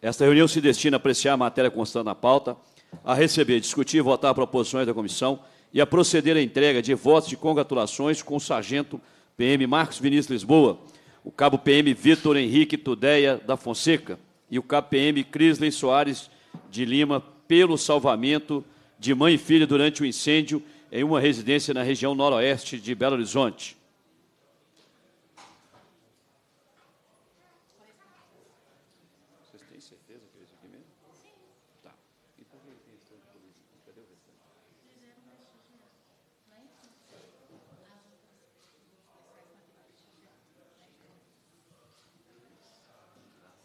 Esta reunião se destina a apreciar a matéria constante na pauta, a receber, discutir e votar proposições da comissão e a proceder à entrega de votos de congratulações com o sargento PM Marcos Vinícius Lisboa, o cabo PM Vitor Henrique Tudeia da Fonseca e o cabo PM Crisley Soares de Lima pelo salvamento de mãe e filha durante o incêndio em uma residência na região noroeste de Belo Horizonte.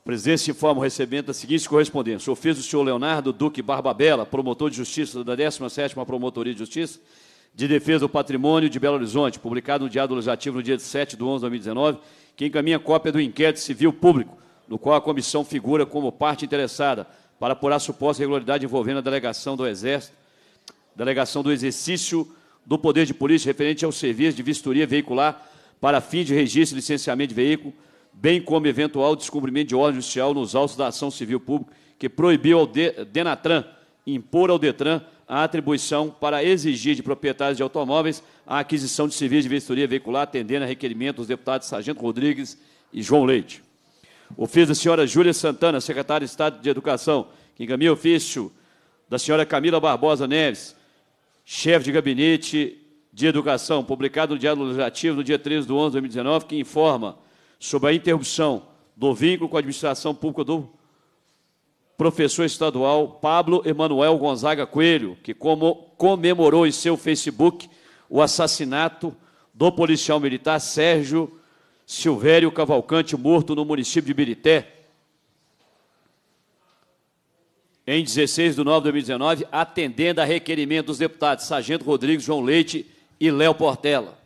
presidência informa o recebimento da seguinte correspondência. Ofício do senhor Leonardo Duque Barbabella, promotor de justiça da 17ª Promotoria de Justiça de Defesa do Patrimônio de Belo Horizonte, publicado no Diário Legislativo no dia 7 de 11 de 2019, que encaminha cópia do inquérito civil público, no qual a comissão figura como parte interessada para apurar suposta irregularidade envolvendo a delegação do Exército, delegação do exercício do poder de polícia referente ao serviço de vistoria veicular para fim de registro e licenciamento de veículo, bem como eventual descobrimento de ordem judicial nos autos da ação civil pública que proibiu ao Denatran impor ao Detran a atribuição para exigir de proprietários de automóveis a aquisição de serviços de vistoria veicular, atendendo a requerimento dos deputados Sargento Rodrigues e João Leite. Ofício da senhora Júlia Santana, secretária de Estado de Educação, que encaminha ofício da senhora Camila Barbosa Neves, chefe de gabinete de educação, publicado no Diário Legislativo no dia 13 de 11 de 2019, que informa sobre a interrupção do vínculo com a administração pública do professor estadual Pablo Emanuel Gonzaga Coelho, que comemorou em seu Facebook o assassinato do policial militar Sérgio Silvério Cavalcante, morto no município de Birité. Em 16 de nove de 2019, atendendo a requerimento dos deputados Sargento Rodrigues, João Leite e Léo Portela.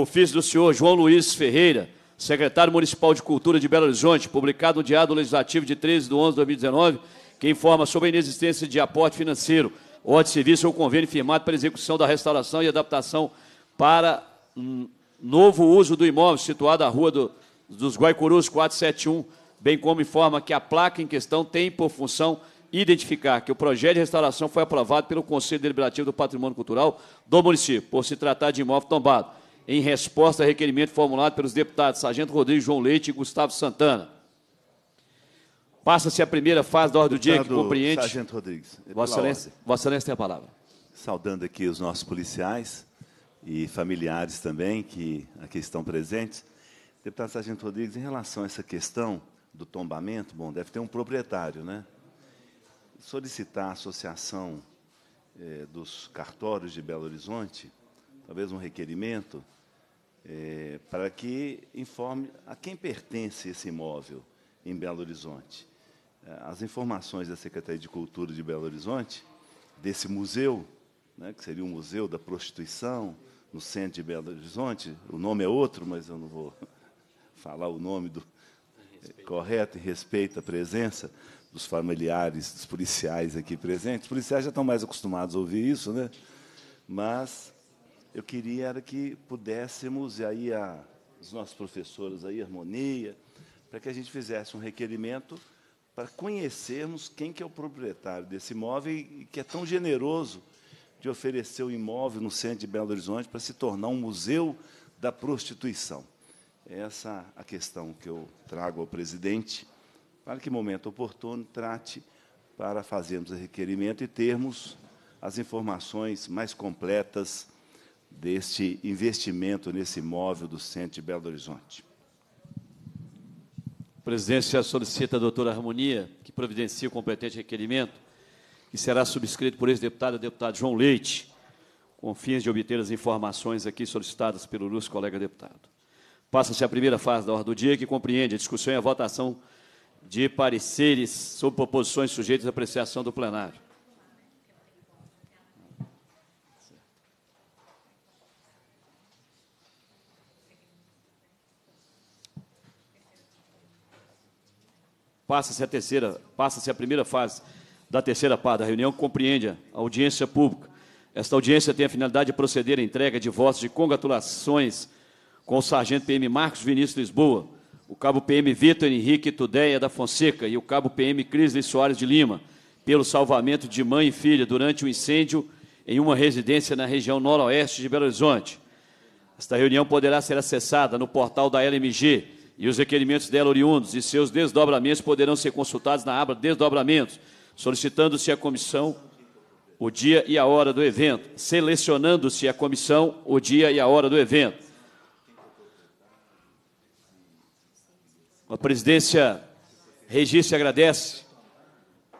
ofício do senhor João Luiz Ferreira, secretário municipal de Cultura de Belo Horizonte, publicado no Diário Legislativo de 13 de 11 de 2019, que informa sobre a inexistência de aporte financeiro, ou de serviço ou convênio firmado para execução da restauração e adaptação para novo uso do imóvel situado à Rua do, dos Guaicurus 471, bem como informa que a placa em questão tem por função identificar que o projeto de restauração foi aprovado pelo Conselho Deliberativo do Patrimônio Cultural do município, por se tratar de imóvel tombado em resposta a requerimento formulado pelos deputados Sargento Rodrigues, João Leite e Gustavo Santana. Passa-se a primeira fase da ordem do dia que compreende. Sargento Rodrigues. É Vossa Excelência, Vossa Excelência tem a palavra. Saudando aqui os nossos policiais e familiares também que aqui estão presentes. Deputado Sargento Rodrigues, em relação a essa questão do tombamento, bom, deve ter um proprietário, né? Solicitar a associação eh, dos cartórios de Belo Horizonte, talvez um requerimento, é, para que informe a quem pertence esse imóvel em Belo Horizonte. Eh, as informações da Secretaria de Cultura de Belo Horizonte, desse museu, né, que seria o Museu da Prostituição, no centro de Belo Horizonte, o nome é outro, mas eu não vou falar o nome do em eh, correto em respeito à presença dos familiares dos policiais aqui presentes. Os policiais já estão mais acostumados a ouvir isso, né? Mas eu queria era que pudéssemos, e aí a, os nossos professores aí, harmonia, para que a gente fizesse um requerimento para conhecermos quem que é o proprietário desse imóvel e que é tão generoso de oferecer o um imóvel no centro de Belo Horizonte para se tornar um museu da prostituição. Essa é a questão que eu trago ao presidente, para que, momento oportuno, trate para fazermos o requerimento e termos as informações mais completas deste investimento nesse imóvel do centro de Belo Horizonte. A presidência solicita a doutora Harmonia que providencie o competente requerimento, que será subscrito por ex-deputado e deputado João Leite, com fins de obter as informações aqui solicitadas pelo nosso colega deputado. Passa-se a primeira fase da ordem do dia, que compreende a discussão e a votação de pareceres sobre proposições sujeitas à apreciação do plenário. Passa-se a terceira, passa-se a primeira fase da terceira parte da reunião, compreende a audiência pública. Esta audiência tem a finalidade de proceder à entrega de votos de congratulações com o sargento PM Marcos Vinícius Lisboa, o cabo PM Vitor Henrique Tudeia da Fonseca e o cabo PM Crisley Soares de Lima, pelo salvamento de mãe e filha durante o um incêndio em uma residência na região noroeste de Belo Horizonte. Esta reunião poderá ser acessada no portal da LMG, e os requerimentos dela oriundos e seus desdobramentos poderão ser consultados na aba Desdobramentos, solicitando-se à comissão o dia e a hora do evento, selecionando-se à comissão o dia e a hora do evento. A presidência registra e agradece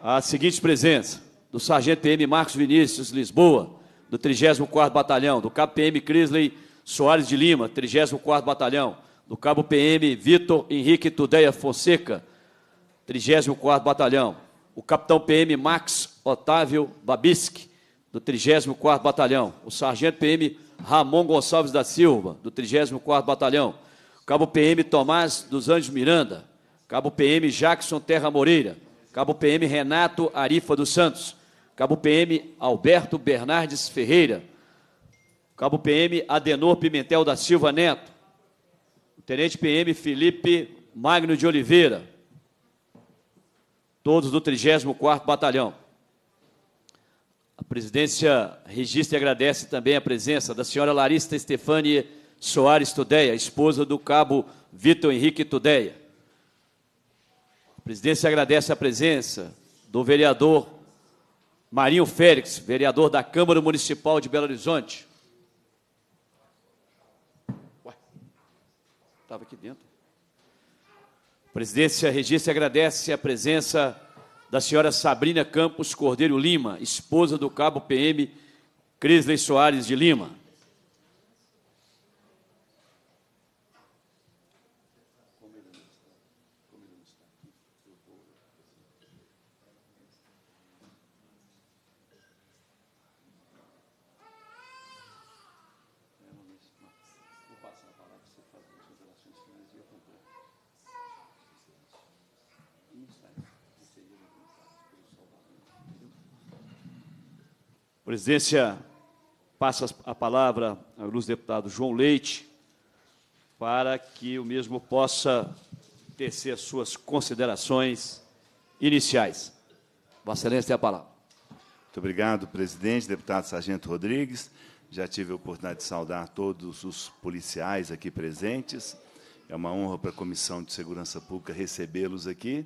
a seguinte presença do sargento PM Marcos Vinícius Lisboa, do 34º Batalhão, do KPM Crisley Soares de Lima, 34º Batalhão, do cabo PM Vitor Henrique Tudeia Fonseca, 34º Batalhão, o capitão PM Max Otávio Babisque, do 34º Batalhão, o sargento PM Ramon Gonçalves da Silva, do 34º Batalhão, o cabo PM Tomás dos Anjos Miranda, cabo PM Jackson Terra Moreira, cabo PM Renato Arifa dos Santos, cabo PM Alberto Bernardes Ferreira, cabo PM Adenor Pimentel da Silva Neto, Tenente PM Felipe Magno de Oliveira, todos do 34º Batalhão. A presidência registra e agradece também a presença da senhora Larissa Estefane Soares Tudeia, esposa do cabo Vitor Henrique Tudeia. A presidência agradece a presença do vereador Marinho Félix, vereador da Câmara Municipal de Belo Horizonte, Estava aqui dentro. Presidência regista agradece a presença da senhora Sabrina Campos Cordeiro Lima, esposa do cabo PM Crisley Soares de Lima. presidência passa a palavra ao ilustre deputado João Leite, para que o mesmo possa tecer suas considerações iniciais. Vossa Excelência tem a palavra. Muito obrigado, presidente, deputado Sargento Rodrigues. Já tive a oportunidade de saudar todos os policiais aqui presentes. É uma honra para a Comissão de Segurança Pública recebê-los aqui.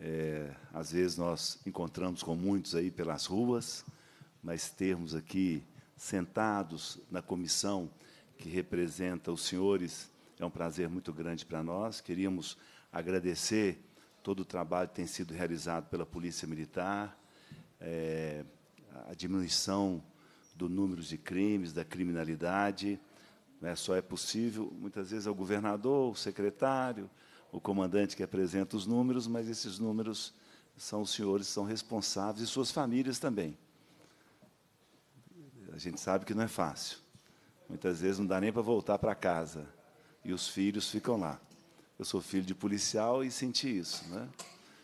É, às vezes nós encontramos com muitos aí pelas ruas, mas termos aqui sentados na comissão que representa os senhores é um prazer muito grande para nós. Queríamos agradecer todo o trabalho que tem sido realizado pela Polícia Militar, é, a diminuição do número de crimes, da criminalidade. Né, só é possível, muitas vezes, ao governador, o secretário, o comandante que apresenta os números, mas esses números são os senhores, são responsáveis e suas famílias também gente sabe que não é fácil. Muitas vezes não dá nem para voltar para casa. E os filhos ficam lá. Eu sou filho de policial e senti isso. Né?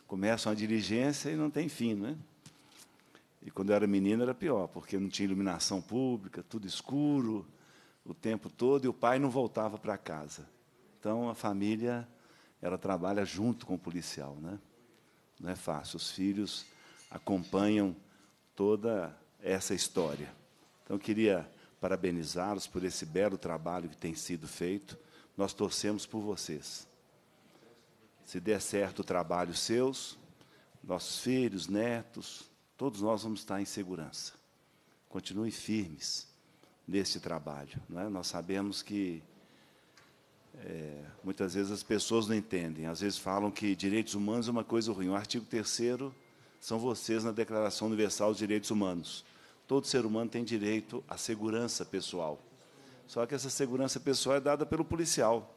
Começa uma diligência e não tem fim. Né? E quando eu era menino era pior, porque não tinha iluminação pública, tudo escuro o tempo todo e o pai não voltava para casa. Então a família ela trabalha junto com o policial, né? Não é fácil. Os filhos acompanham toda essa história. Então, eu queria parabenizá-los por esse belo trabalho que tem sido feito. Nós torcemos por vocês. Se der certo o trabalho seus, nossos filhos, netos, todos nós vamos estar em segurança. Continuem firmes neste trabalho. Não é? Nós sabemos que é, muitas vezes as pessoas não entendem, às vezes falam que direitos humanos é uma coisa ruim. O artigo 3 são vocês na Declaração Universal dos Direitos Humanos. Todo ser humano tem direito à segurança pessoal. Só que essa segurança pessoal é dada pelo policial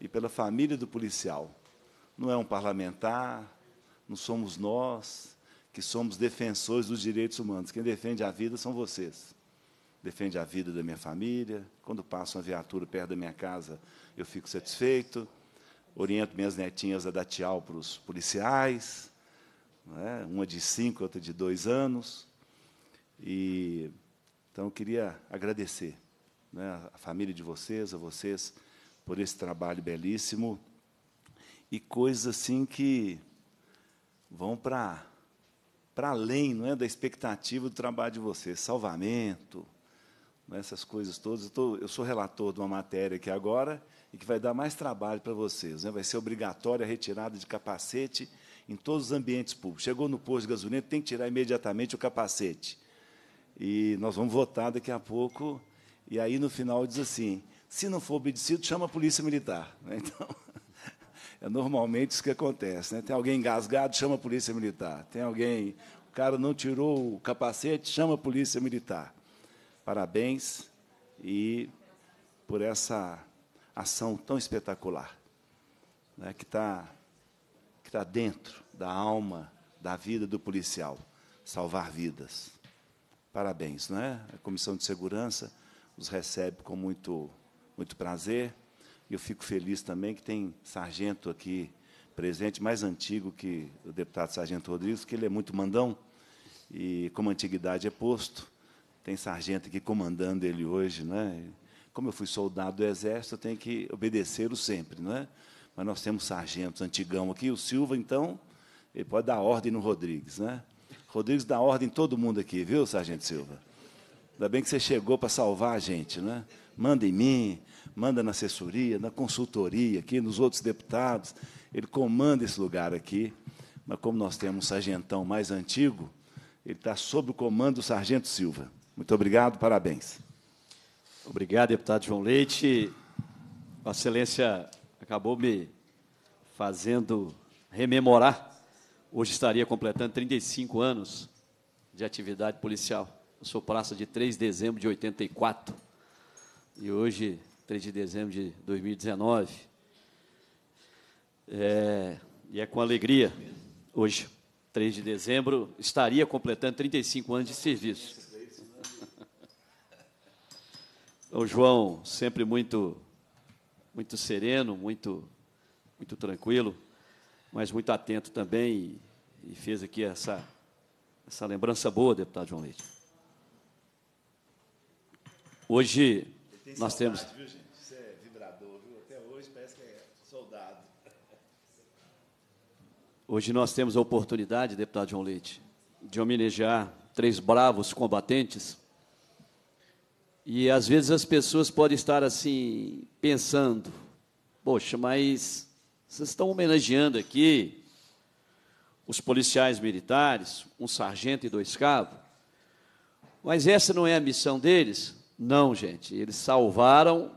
e pela família do policial. Não é um parlamentar, não somos nós que somos defensores dos direitos humanos. Quem defende a vida são vocês. Defende a vida da minha família. Quando passa uma viatura perto da minha casa, eu fico satisfeito. Oriento minhas netinhas a dar tchau para os policiais. É? Uma de cinco, outra de dois anos. E, então, eu queria agradecer né, a família de vocês, a vocês, por esse trabalho belíssimo. E coisas assim que vão para para além não é, da expectativa do trabalho de vocês. Salvamento, é, essas coisas todas. Eu, tô, eu, sou relator de uma matéria aqui agora e que vai dar mais trabalho para vocês. Né? Vai ser obrigatória a retirada de capacete em todos os ambientes públicos. Chegou no posto de gasolina, tem que tirar imediatamente o capacete. E nós vamos votar daqui a pouco. E aí, no final, diz assim: se não for obedecido, chama a polícia militar. Né? Então, é normalmente isso que acontece. Né? Tem alguém engasgado, chama a polícia militar. Tem alguém, o cara não tirou o capacete, chama a polícia militar. Parabéns e por essa ação tão espetacular, né, que está que tá dentro da alma, da vida do policial, salvar vidas. Parabéns, não é? A Comissão de Segurança os recebe com muito, muito prazer. E eu fico feliz também que tem sargento aqui presente, mais antigo que o deputado Sargento Rodrigues, que ele é muito mandão e como antiguidade é posto. Tem sargento aqui comandando ele hoje, não é? Como eu fui soldado do Exército, eu tenho que obedecer o sempre, não é? Mas nós temos sargentos antigão aqui, o Silva, então, ele pode dar ordem no Rodrigues, né? Rodrigues dá ordem em todo mundo aqui, viu, Sargento Silva? Ainda bem que você chegou para salvar a gente, né? Manda em mim, manda na assessoria, na consultoria, aqui nos outros deputados. Ele comanda esse lugar aqui, mas como nós temos um sargentão mais antigo, ele está sob o comando do Sargento Silva. Muito obrigado, parabéns. Obrigado, deputado João Leite. Vossa Excelência acabou me fazendo rememorar Hoje estaria completando 35 anos de atividade policial. Eu sou praça de 3 de dezembro de 84. E hoje, 3 de dezembro de 2019. É, e é com alegria, hoje, 3 de dezembro, estaria completando 35 anos de serviço. O João, sempre muito, muito sereno, muito, muito tranquilo mas muito atento também e, e fez aqui essa, essa lembrança boa, deputado João Leite. Hoje nós saudade, temos. Viu, gente? é vibrador, viu? Até hoje parece que é soldado. Hoje nós temos a oportunidade, deputado João Leite, de homenagear três bravos combatentes. E às vezes as pessoas podem estar assim, pensando: poxa, mas vocês estão homenageando aqui os policiais militares, um sargento e dois cabos. Mas essa não é a missão deles? Não, gente. Eles salvaram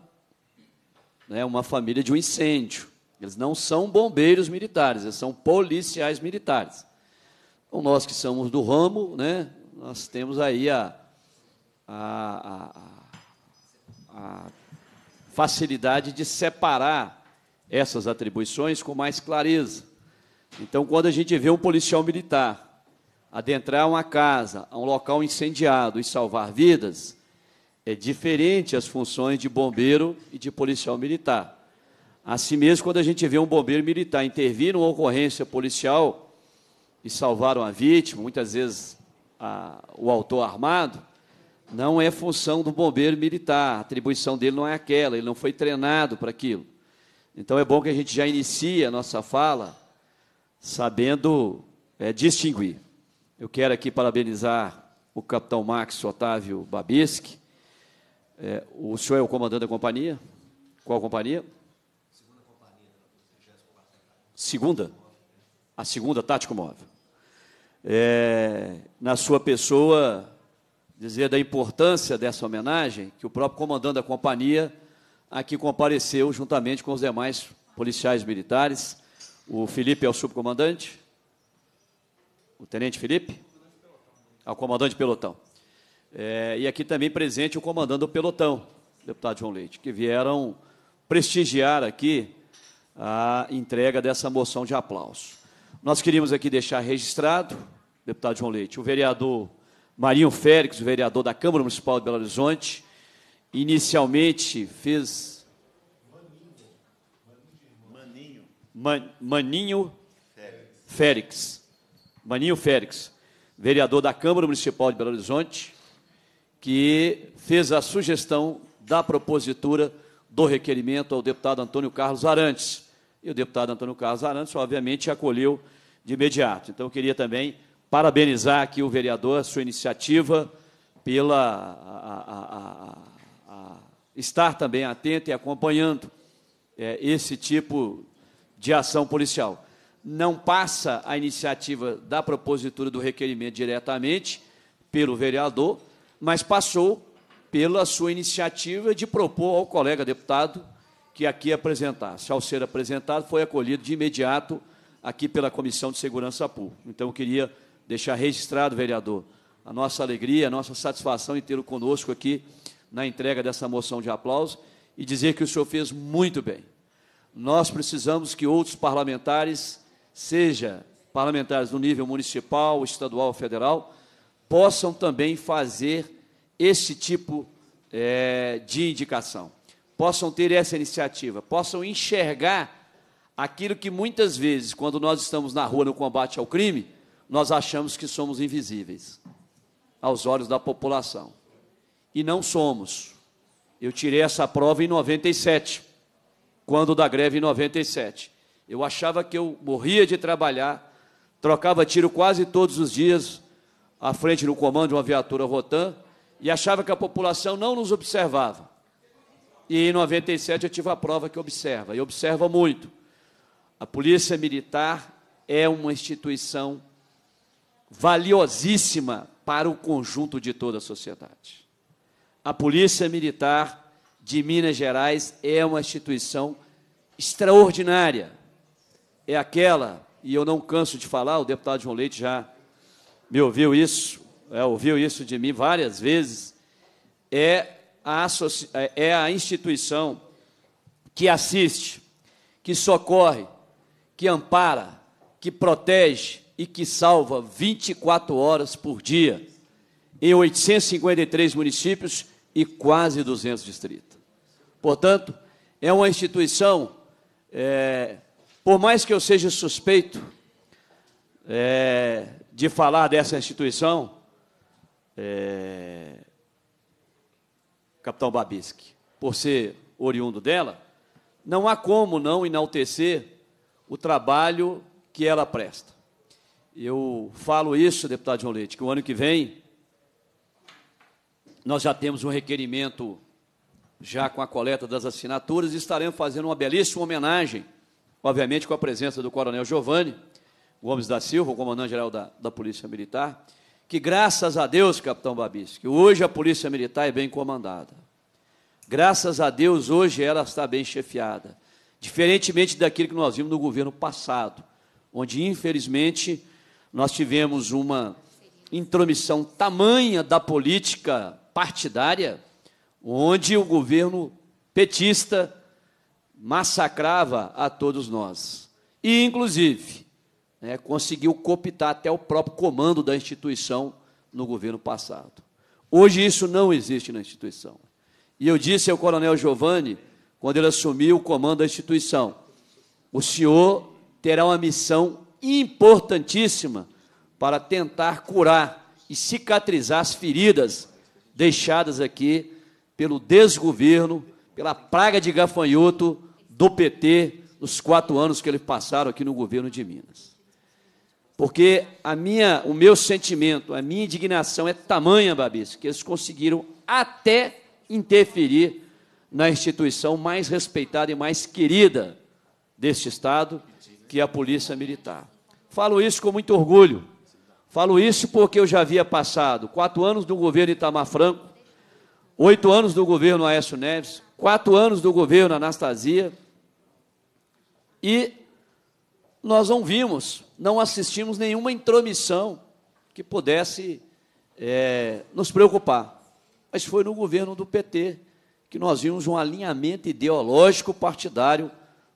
né, uma família de um incêndio. Eles não são bombeiros militares, eles são policiais militares. Então, nós que somos do ramo, né, nós temos aí a, a, a, a facilidade de separar essas atribuições com mais clareza. Então, quando a gente vê um policial militar adentrar uma casa, a um local incendiado e salvar vidas, é diferente as funções de bombeiro e de policial militar. Assim mesmo, quando a gente vê um bombeiro militar intervir numa ocorrência policial e salvar uma vítima, muitas vezes a, o autor armado, não é função do bombeiro militar, a atribuição dele não é aquela, ele não foi treinado para aquilo. Então é bom que a gente já inicie a nossa fala sabendo é, distinguir. Eu quero aqui parabenizar o capitão Max Otávio Babiski, É, o senhor é o comandante da companhia? Qual companhia? Segunda companhia. Segunda? A segunda Tático Móvel. É, na sua pessoa, dizer da importância dessa homenagem que o próprio comandante da companhia aqui compareceu juntamente com os demais policiais militares. O Felipe é o subcomandante, o tenente Felipe, ao é comandante pelotão. É, e aqui também presente o comandante do pelotão, deputado João Leite, que vieram prestigiar aqui a entrega dessa moção de aplauso. Nós queríamos aqui deixar registrado, deputado João Leite, o vereador Marinho Félix, o vereador da Câmara Municipal de Belo Horizonte, inicialmente fez. Maninho. Man, Maninho Félix. Maninho Félix, vereador da Câmara Municipal de Belo Horizonte, que fez a sugestão da propositura do requerimento ao deputado Antônio Carlos Arantes. E o deputado Antônio Carlos Arantes, obviamente, acolheu de imediato. Então, eu queria também parabenizar aqui o vereador, a sua iniciativa, pela a, a, estar também atento e acompanhando é, esse tipo de ação policial. Não passa a iniciativa da propositura do requerimento diretamente pelo vereador, mas passou pela sua iniciativa de propor ao colega deputado que aqui apresentasse. Ao ser apresentado, foi acolhido de imediato aqui pela Comissão de Segurança Pública. Então, eu queria deixar registrado, vereador, a nossa alegria, a nossa satisfação em tê-lo conosco aqui na entrega dessa moção de aplauso e dizer que o senhor fez muito bem. Nós precisamos que outros parlamentares, seja parlamentares do nível municipal, estadual, federal, possam também fazer esse tipo é, de indicação, possam ter essa iniciativa, possam enxergar aquilo que muitas vezes, quando nós estamos na rua no combate ao crime, nós achamos que somos invisíveis aos olhos da população e não somos. Eu tirei essa prova em 97, quando da greve em 97. Eu achava que eu morria de trabalhar, trocava tiro quase todos os dias à frente no comando de uma viatura Rotan e achava que a população não nos observava. E em 97 eu tive a prova que observa, e observa muito. A Polícia Militar é uma instituição valiosíssima para o conjunto de toda a sociedade. A Polícia Militar de Minas Gerais é uma instituição extraordinária. É aquela, e eu não canso de falar, o deputado João Leite já me ouviu isso, é, ouviu isso de mim várias vezes, é a, é, é a instituição que assiste, que socorre, que ampara, que protege e que salva 24 horas por dia em 853 municípios e quase 200 distritos. Portanto, é uma instituição, é, por mais que eu seja suspeito é, de falar dessa instituição, é, Capitão Babisque, por ser oriundo dela, não há como não enaltecer o trabalho que ela presta. Eu falo isso, deputado João Leite, que o ano que vem nós já temos um requerimento já com a coleta das assinaturas e estaremos fazendo uma belíssima homenagem, obviamente com a presença do Coronel Giovanni Gomes da Silva, comandante-geral da, da Polícia Militar, que graças a Deus, Capitão Babis, que hoje a Polícia Militar é bem comandada. Graças a Deus, hoje ela está bem chefiada. Diferentemente daquilo que nós vimos no governo passado, onde, infelizmente, nós tivemos uma intromissão tamanha da política partidária, onde o governo petista massacrava a todos nós. E, inclusive, né, conseguiu cooptar até o próprio comando da instituição no governo passado. Hoje isso não existe na instituição. E eu disse ao coronel Giovanni, quando ele assumiu o comando da instituição, o senhor terá uma missão importantíssima para tentar curar e cicatrizar as feridas deixadas aqui pelo desgoverno, pela praga de gafanhoto do PT nos quatro anos que eles passaram aqui no governo de Minas. Porque a minha, o meu sentimento, a minha indignação é tamanha, Babis, que eles conseguiram até interferir na instituição mais respeitada e mais querida deste Estado, que é a Polícia Militar. Falo isso com muito orgulho. Falo isso porque eu já havia passado quatro anos do governo Itamar Franco, oito anos do governo Aécio Neves, quatro anos do governo Anastasia, e nós não vimos, não assistimos nenhuma intromissão que pudesse é, nos preocupar. Mas foi no governo do PT que nós vimos um alinhamento ideológico partidário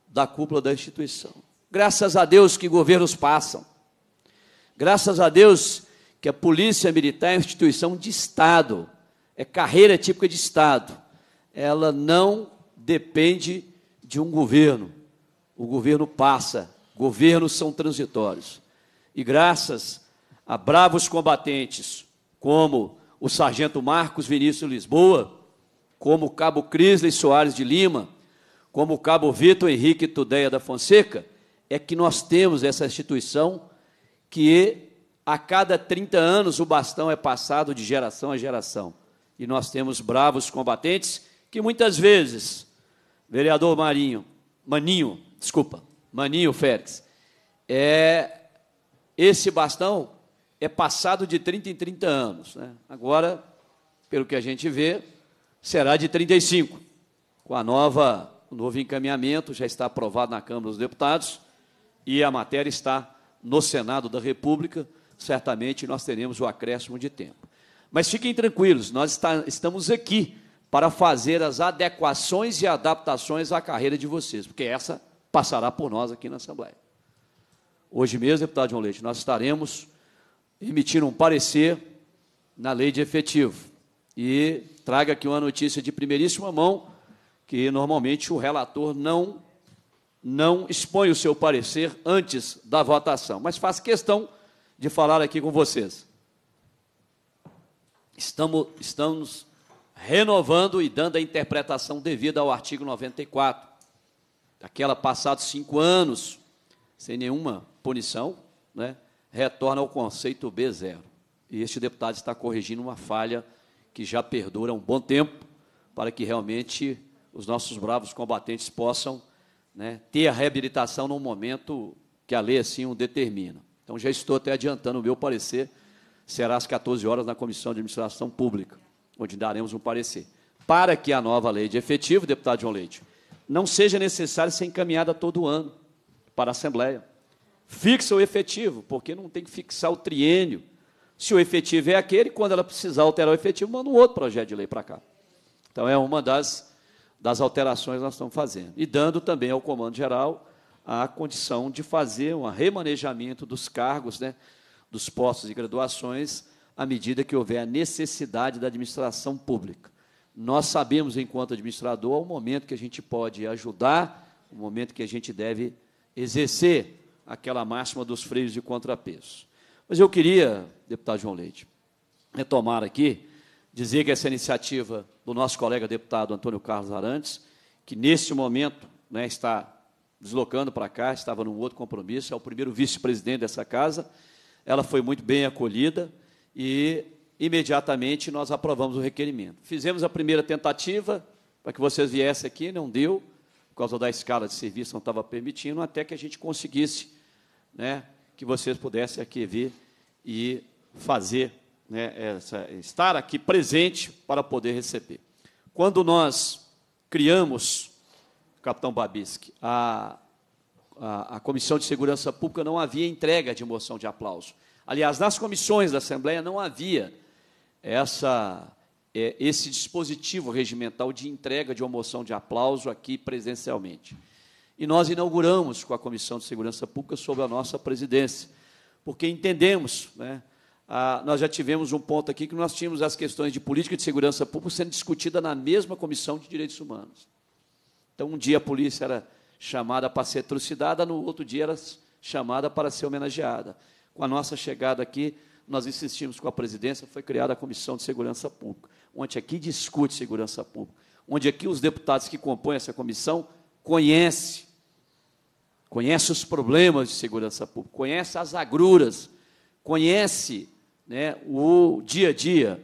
da cúpula da instituição. Graças a Deus que governos passam. Graças a Deus que a Polícia Militar é uma instituição de Estado, é carreira típica de Estado. Ela não depende de um governo. O governo passa, governos são transitórios. E graças a bravos combatentes, como o sargento Marcos Vinícius Lisboa, como o cabo Crisley Soares de Lima, como o cabo Vitor Henrique Tudeia da Fonseca, é que nós temos essa instituição que a cada 30 anos o bastão é passado de geração a geração. E nós temos bravos combatentes que muitas vezes, vereador Marinho, Maninho, desculpa, Maninho Félix, é, esse bastão é passado de 30 em 30 anos. Né? Agora, pelo que a gente vê, será de 35. Com a nova, o novo encaminhamento, já está aprovado na Câmara dos Deputados e a matéria está no Senado da República, certamente nós teremos o acréscimo de tempo. Mas fiquem tranquilos, nós está, estamos aqui para fazer as adequações e adaptações à carreira de vocês, porque essa passará por nós aqui na Assembleia. Hoje mesmo, deputado João Leite, nós estaremos emitindo um parecer na lei de efetivo. E traga aqui uma notícia de primeiríssima mão, que normalmente o relator não não expõe o seu parecer antes da votação, mas faz questão de falar aqui com vocês. Estamos, estamos renovando e dando a interpretação devida ao artigo 94, aquela passados cinco anos, sem nenhuma punição, né, retorna ao conceito B0. E este deputado está corrigindo uma falha que já perdura um bom tempo, para que realmente os nossos bravos combatentes possam né, ter a reabilitação no momento que a lei assim o determina. Então, já estou até adiantando o meu parecer, será às 14 horas na Comissão de Administração Pública, onde daremos um parecer. Para que a nova lei de efetivo, deputado João Leite, não seja necessário ser encaminhada todo ano para a Assembleia. Fixa o efetivo, porque não tem que fixar o triênio. Se o efetivo é aquele, quando ela precisar alterar o efetivo, manda um outro projeto de lei para cá. Então, é uma das das alterações que nós estamos fazendo. E dando também ao Comando Geral a condição de fazer um remanejamento dos cargos, né, dos postos e graduações, à medida que houver a necessidade da administração pública. Nós sabemos, enquanto administrador, o momento que a gente pode ajudar, o momento que a gente deve exercer aquela máxima dos freios e contrapeso. Mas eu queria, deputado João Leite, retomar aqui dizer que essa iniciativa do nosso colega deputado Antônio Carlos Arantes, que neste momento né, está deslocando para cá, estava num outro compromisso, é o primeiro vice-presidente dessa casa, ela foi muito bem acolhida e imediatamente nós aprovamos o requerimento. Fizemos a primeira tentativa para que vocês viessem aqui, não deu, por causa da escala de serviço não estava permitindo, até que a gente conseguisse né, que vocês pudessem aqui vir e fazer né, essa, estar aqui presente para poder receber. Quando nós criamos, capitão Babisque, a, a, a Comissão de Segurança Pública não havia entrega de moção de aplauso. Aliás, nas comissões da Assembleia não havia essa, é, esse dispositivo regimental de entrega de uma moção de aplauso aqui presencialmente. E nós inauguramos com a Comissão de Segurança Pública sob a nossa presidência, porque entendemos, né, ah, nós já tivemos um ponto aqui que nós tínhamos as questões de política de segurança pública sendo discutida na mesma comissão de direitos humanos. Então, um dia a polícia era chamada para ser trucidada, no outro dia era chamada para ser homenageada. Com a nossa chegada aqui, nós insistimos com a presidência, foi criada a Comissão de Segurança Pública, onde aqui discute segurança pública, onde aqui os deputados que compõem essa comissão conhecem, conhecem os problemas de segurança pública, conhecem as agruras, conhecem né, o dia a dia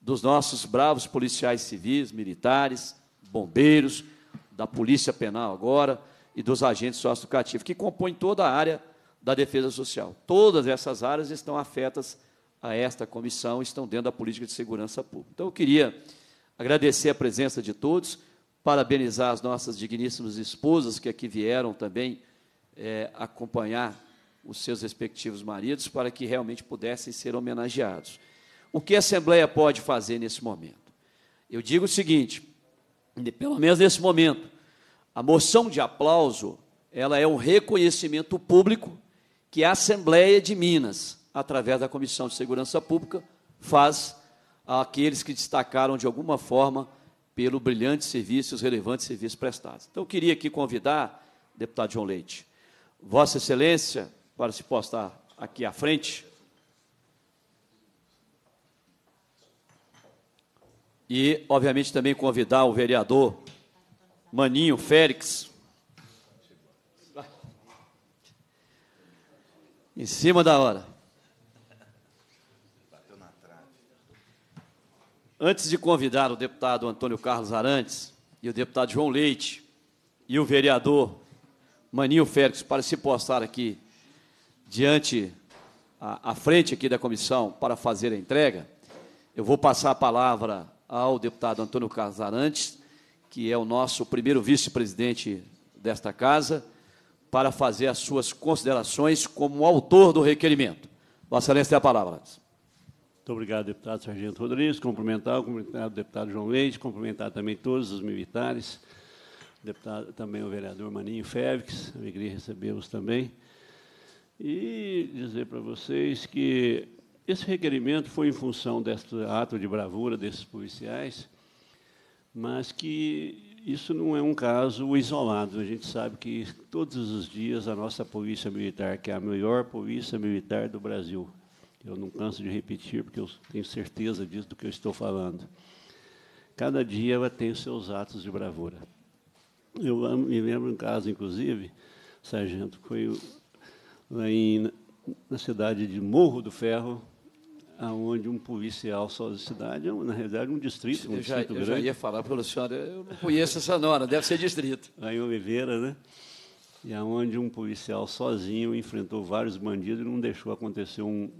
dos nossos bravos policiais civis, militares, bombeiros, da Polícia Penal agora e dos agentes socioeducativos, que compõem toda a área da defesa social. Todas essas áreas estão afetas a esta comissão, estão dentro da política de segurança pública. Então, eu queria agradecer a presença de todos, parabenizar as nossas digníssimas esposas que aqui vieram também é, acompanhar os seus respectivos maridos para que realmente pudessem ser homenageados. O que a Assembleia pode fazer nesse momento? Eu digo o seguinte, pelo menos nesse momento, a moção de aplauso, ela é um reconhecimento público que a Assembleia de Minas, através da Comissão de Segurança Pública, faz àqueles que destacaram de alguma forma pelo brilhante serviço e os relevantes serviços prestados. Então, eu queria aqui convidar, deputado João Leite, Vossa Excelência, para se postar aqui à frente. E, obviamente, também convidar o vereador Maninho Félix. Em cima da hora. Antes de convidar o deputado Antônio Carlos Arantes e o deputado João Leite e o vereador Maninho Félix para se postar aqui diante, à, frente aqui da comissão para fazer a entrega, eu vou passar a palavra ao deputado Antônio Casarantes, que é o nosso primeiro vice-presidente desta casa, para fazer as suas considerações como autor do requerimento. Vossa Excelência tem a palavra. Muito obrigado, deputado Sargento Rodrigues. Cumprimentar, o deputado João Leite, cumprimentar também todos os militares, deputado, também o vereador Maninho Félix, alegria recebê-los também e dizer para vocês que esse requerimento foi em função deste ato de bravura desses policiais, mas que isso não é um caso isolado. A gente sabe que todos os dias a nossa polícia militar, que é a melhor polícia militar do Brasil, eu não canso de repetir porque eu tenho certeza disso do que eu estou falando. Cada dia ela tem seus atos de bravura. Eu me lembro um caso, inclusive, sargento, foi em, na cidade de Morro do Ferro, aonde um policial só da cidade, é na realidade, um distrito, um eu já, distrito grande. Eu já ia falar para o senhora, eu não conheço essa nora, deve ser distrito. Lá em Oliveira, né? E aonde um policial sozinho enfrentou vários bandidos e não deixou acontecer um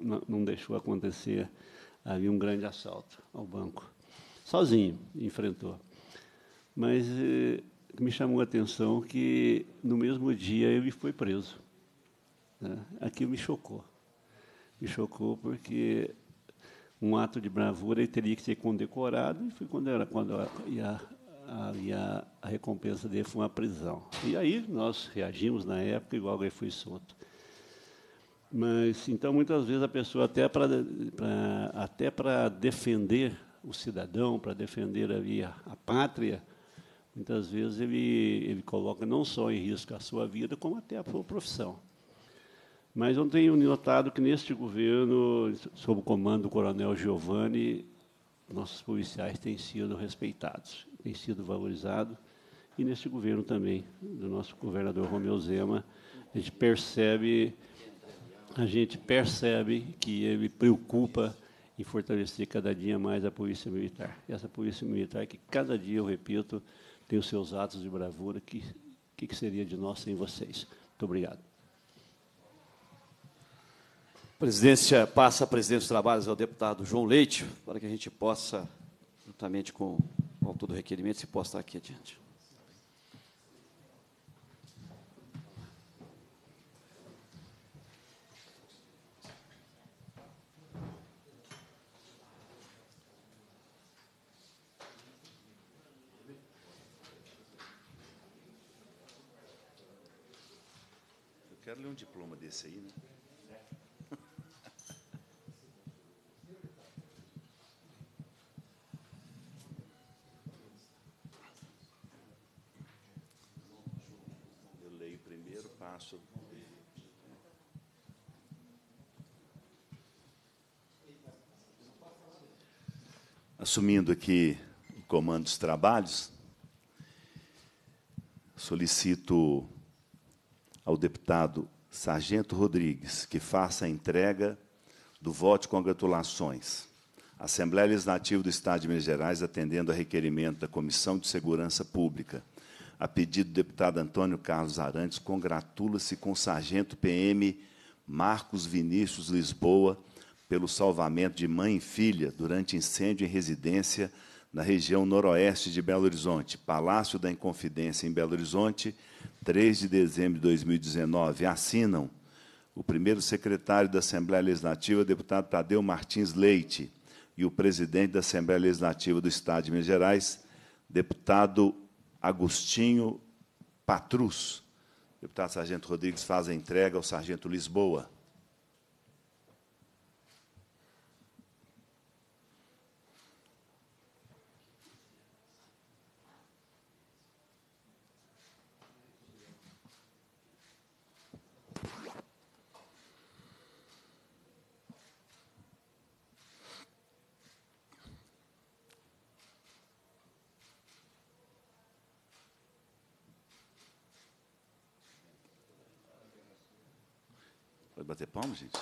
não, deixou acontecer havia um grande assalto ao banco. Sozinho enfrentou. Mas eh, me chamou a atenção que no mesmo dia ele foi preso. Né? Aqui Aquilo me chocou. Me chocou porque um ato de bravura ele teria que ser condecorado e foi quando era quando e a, a, a, recompensa dele foi uma prisão. E aí nós reagimos na época e logo ele foi solto. Mas então muitas vezes a pessoa até para até para defender o cidadão, para defender ali a, a pátria, muitas vezes ele ele coloca não só em risco a sua vida como até a sua profissão. Mas eu tenho notado que neste governo, sob o comando do coronel Giovanni, nossos policiais têm sido respeitados, têm sido valorizados. E neste governo também, do nosso governador Romeu Zema, a gente percebe, a gente percebe que ele preocupa em fortalecer cada dia mais a polícia militar. E essa polícia militar que cada dia, eu repito, tem os seus atos de bravura, que que, que seria de nós sem vocês? Muito obrigado presidência passa a presidência dos trabalhos ao deputado João Leite, para que a gente possa, juntamente com o autor do requerimento, se possa estar aqui adiante. Eu quero ler um diploma desse aí, né? Assumindo aqui o comando dos trabalhos, solicito ao deputado Sargento Rodrigues que faça a entrega do voto de congratulações. Assembleia Legislativa do Estado de Minas Gerais, atendendo a requerimento da Comissão de Segurança Pública, a pedido do deputado Antônio Carlos Arantes, congratula-se com o sargento PM Marcos Vinícius Lisboa pelo salvamento de mãe e filha durante incêndio em residência na região noroeste de Belo Horizonte, Palácio da Inconfidência, em Belo Horizonte, 3 de dezembro de 2019. Assinam o primeiro secretário da Assembleia Legislativa, deputado Tadeu Martins Leite, e o presidente da Assembleia Legislativa do Estado de Minas Gerais, deputado Agostinho Patrus. deputado Sargento Rodrigues faz a entrega ao Sargento Lisboa. palmas, gente.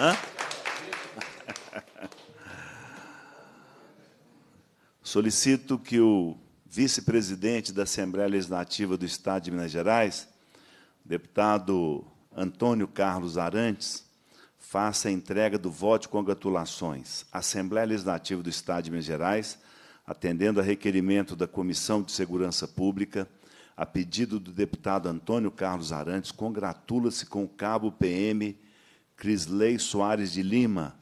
Hã? Solicito que o vice-presidente da Assembleia Legislativa do Estado de Minas Gerais, deputado Antônio Carlos Arantes, faça a entrega do voto de congratulações à Assembleia Legislativa do Estado de Minas Gerais, atendendo a requerimento da Comissão de Segurança Pública a pedido do deputado Antônio Carlos Arantes, congratula-se com o cabo PM Crisley Soares de Lima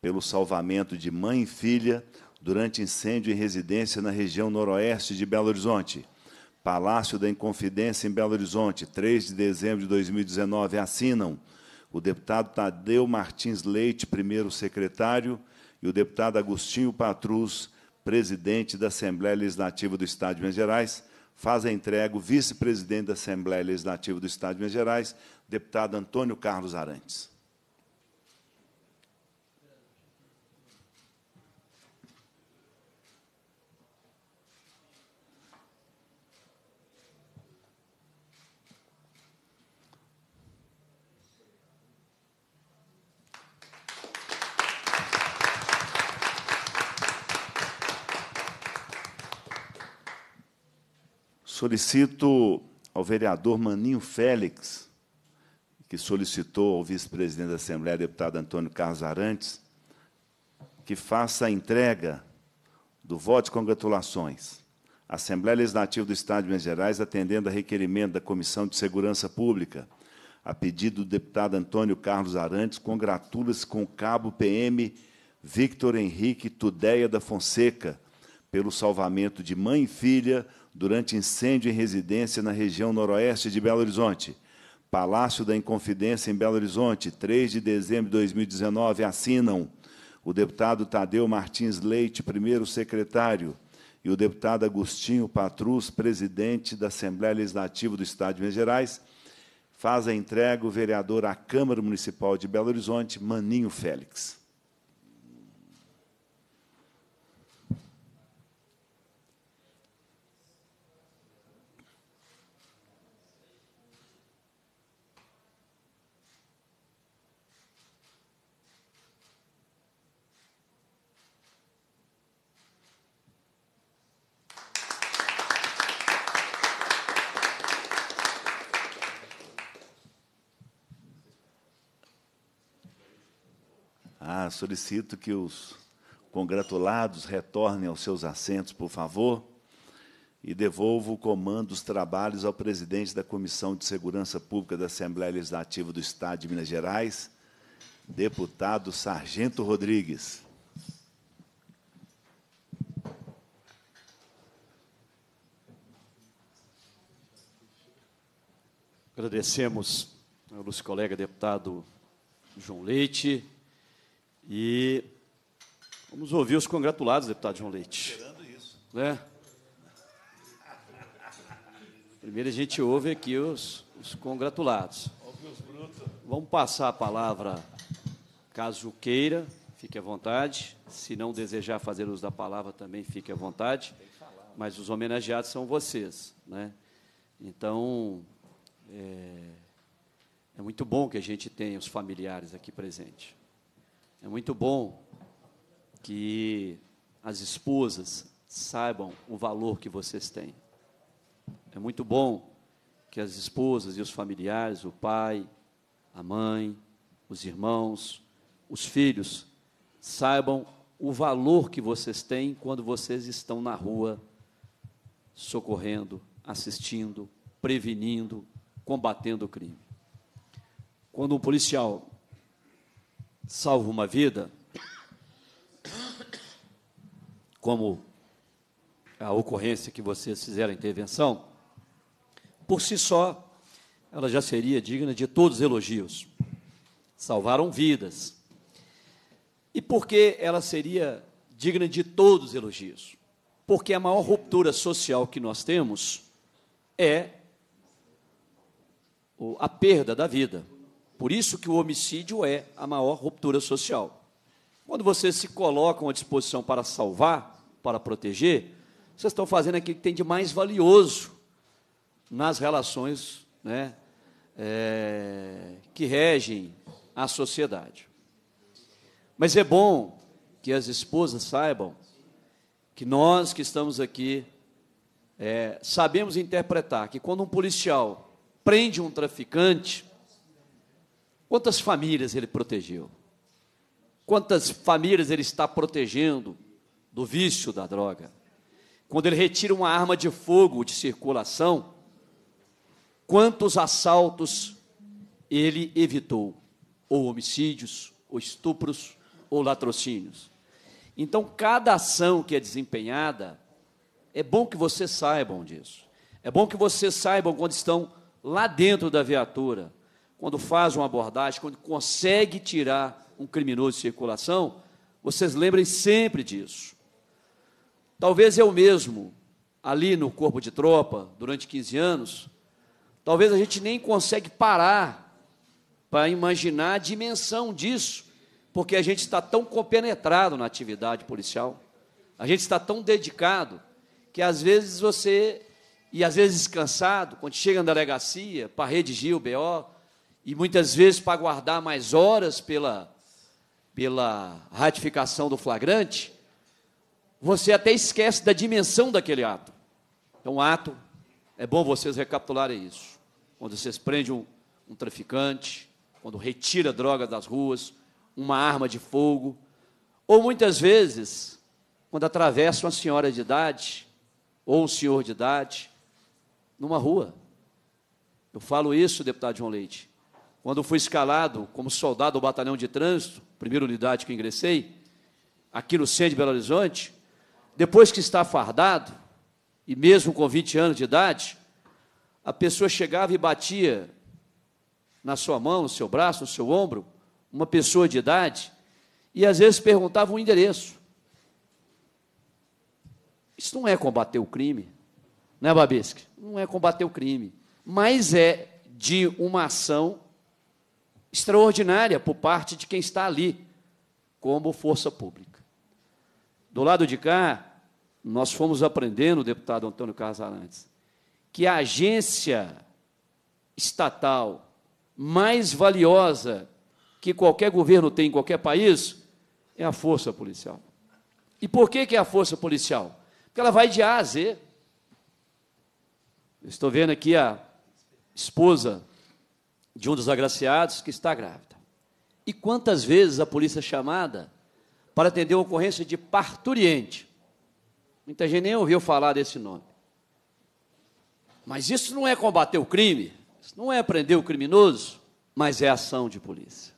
pelo salvamento de mãe e filha durante incêndio em residência na região noroeste de Belo Horizonte. Palácio da Inconfidência em Belo Horizonte, 3 de dezembro de 2019, assinam o deputado Tadeu Martins Leite, primeiro secretário, e o deputado Agostinho Patrus, presidente da Assembleia Legislativa do Estado de Minas Gerais, faz a entrega o vice-presidente da Assembleia Legislativa do Estado de Minas Gerais, deputado Antônio Carlos Arantes. Solicito ao vereador Maninho Félix, que solicitou ao vice-presidente da Assembleia, deputado Antônio Carlos Arantes, que faça a entrega do voto de congratulações. A Assembleia Legislativa do Estado de Minas Gerais, atendendo a requerimento da Comissão de Segurança Pública, a pedido do deputado Antônio Carlos Arantes, congratula-se com o cabo PM Victor Henrique Tudeia da Fonseca pelo salvamento de mãe e filha durante incêndio em residência na região noroeste de Belo Horizonte. Palácio da Inconfidência, em Belo Horizonte, 3 de dezembro de 2019, assinam o deputado Tadeu Martins Leite, primeiro secretário, e o deputado Agostinho Patrus, presidente da Assembleia Legislativa do Estado de Minas Gerais, faz a entrega o vereador à Câmara Municipal de Belo Horizonte, Maninho Félix. solicito que os congratulados retornem aos seus assentos, por favor, e devolvo o comando dos trabalhos ao presidente da Comissão de Segurança Pública da Assembleia Legislativa do Estado de Minas Gerais, deputado Sargento Rodrigues. Agradecemos ao nosso colega deputado João Leite, e vamos ouvir os congratulados, deputado João Leite. Esperando isso. Né? Primeiro a gente ouve aqui os, os congratulados. Vamos passar a palavra, caso queira, fique à vontade. Se não desejar fazer uso da palavra, também fique à vontade. Mas os homenageados são vocês. Né? Então, é, é muito bom que a gente tenha os familiares aqui presentes. É muito bom que as esposas saibam o valor que vocês têm. É muito bom que as esposas e os familiares, o pai, a mãe, os irmãos, os filhos, saibam o valor que vocês têm quando vocês estão na rua socorrendo, assistindo, prevenindo, combatendo o crime. Quando um policial salva uma vida, como a ocorrência que vocês fizeram a intervenção, por si só, ela já seria digna de todos os elogios. Salvaram vidas. E por que ela seria digna de todos os elogios? Porque a maior ruptura social que nós temos é a perda da vida. Por isso que o homicídio é a maior ruptura social. Quando vocês se colocam à disposição para salvar, para proteger, vocês estão fazendo aquilo que tem de mais valioso nas relações né, é, que regem a sociedade. Mas é bom que as esposas saibam que nós que estamos aqui é, sabemos interpretar que quando um policial prende um traficante, Quantas famílias ele protegeu? Quantas famílias ele está protegendo do vício da droga? Quando ele retira uma arma de fogo de circulação, quantos assaltos ele evitou? Ou homicídios, ou estupros, ou latrocínios. Então, cada ação que é desempenhada, é bom que vocês saibam disso. É bom que vocês saibam quando estão lá dentro da viatura quando faz uma abordagem, quando consegue tirar um criminoso de circulação, vocês lembrem sempre disso. Talvez eu mesmo, ali no corpo de tropa, durante 15 anos, talvez a gente nem consegue parar para imaginar a dimensão disso, porque a gente está tão compenetrado na atividade policial, a gente está tão dedicado, que às vezes você, e às vezes cansado, quando chega na delegacia para redigir o BO, e muitas vezes para guardar mais horas pela, pela ratificação do flagrante, você até esquece da dimensão daquele ato. Então, ato, é bom vocês recapitularem isso. Quando vocês prendem um, um traficante, quando retira drogas das ruas, uma arma de fogo, ou muitas vezes, quando atravessa uma senhora de idade, ou um senhor de idade, numa rua. Eu falo isso, deputado João Leite, quando fui escalado como soldado do batalhão de trânsito, primeira unidade que ingressei, aqui no centro de Belo Horizonte, depois que está fardado, e mesmo com 20 anos de idade, a pessoa chegava e batia na sua mão, no seu braço, no seu ombro, uma pessoa de idade, e às vezes perguntava um endereço. Isso não é combater o crime, não é, Babisque? Não é combater o crime, mas é de uma ação extraordinária por parte de quem está ali, como força pública. Do lado de cá, nós fomos aprendendo, deputado Antônio Carlos Arantes, que a agência estatal mais valiosa que qualquer governo tem em qualquer país é a força policial. E por que, é a força policial? Porque ela vai de A a Z. estou vendo aqui a esposa de um dos agraciados que está grávida. E quantas vezes a polícia é chamada para atender a ocorrência de parturiente? Muita gente nem ouviu falar desse nome. Mas isso não é combater o crime, isso não é prender o criminoso, mas é ação de polícia.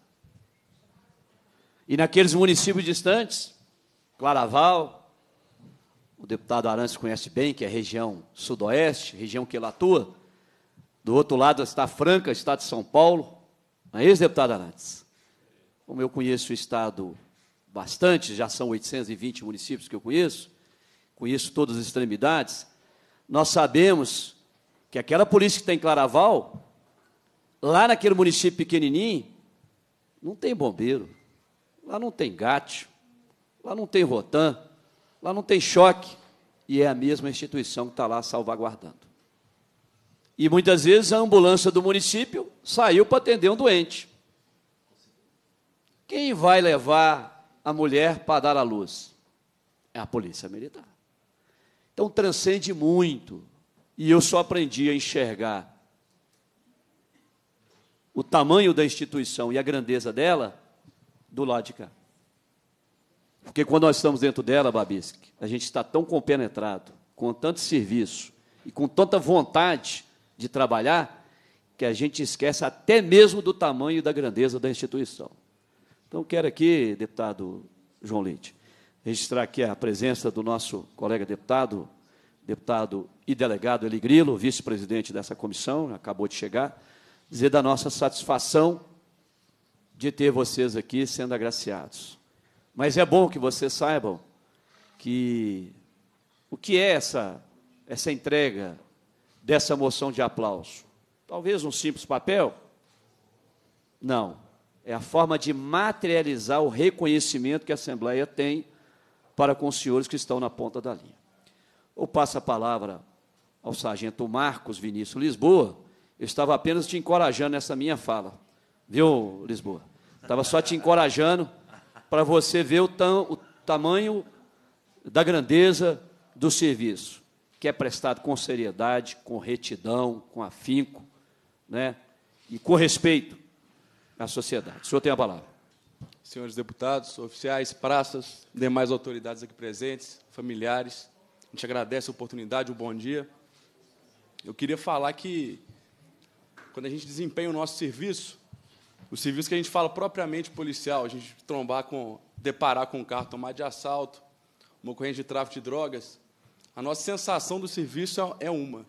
E naqueles municípios distantes, Claraval, o deputado Arantes conhece bem, que é região sudoeste, região que ele atua, do outro lado está Franca, Estado de São Paulo. Não ex-deputada é Arantes? Como eu conheço o Estado bastante, já são 820 municípios que eu conheço, conheço todas as extremidades, nós sabemos que aquela polícia que está em Claraval, lá naquele município pequenininho, não tem bombeiro, lá não tem gato, lá não tem rotan, lá não tem choque, e é a mesma instituição que está lá salvaguardando. E muitas vezes a ambulância do município saiu para atender um doente. Quem vai levar a mulher para dar a luz? É a polícia militar. Então transcende muito. E eu só aprendi a enxergar o tamanho da instituição e a grandeza dela do lado de cá. Porque quando nós estamos dentro dela, Babisque, a gente está tão compenetrado, com tanto serviço e com tanta vontade de trabalhar que a gente esquece até mesmo do tamanho e da grandeza da instituição. Então, quero aqui, deputado João Leite, registrar aqui a presença do nosso colega deputado, deputado e delegado Eli Grilo, vice-presidente dessa comissão, acabou de chegar, dizer da nossa satisfação de ter vocês aqui sendo agraciados. Mas é bom que vocês saibam que o que é essa, essa entrega, dessa moção de aplauso? Talvez um simples papel? Não. É a forma de materializar o reconhecimento que a Assembleia tem para com os senhores que estão na ponta da linha. Eu passo a palavra ao sargento Marcos Vinícius Lisboa. Eu estava apenas te encorajando nessa minha fala, viu, Lisboa? Estava só te encorajando para você ver o, tam, o tamanho da grandeza do serviço que é prestado com seriedade, com retidão, com afinco, né? E com respeito à sociedade. O senhor tem a palavra. Senhores deputados, oficiais, praças, demais autoridades aqui presentes, familiares, a gente agradece a oportunidade, o bom dia. Eu queria falar que quando a gente desempenha o nosso serviço, o serviço que a gente fala propriamente policial, a gente trombar com, deparar com um carro tomar de assalto, uma ocorrência de tráfico de drogas, a nossa sensação do serviço é, é uma.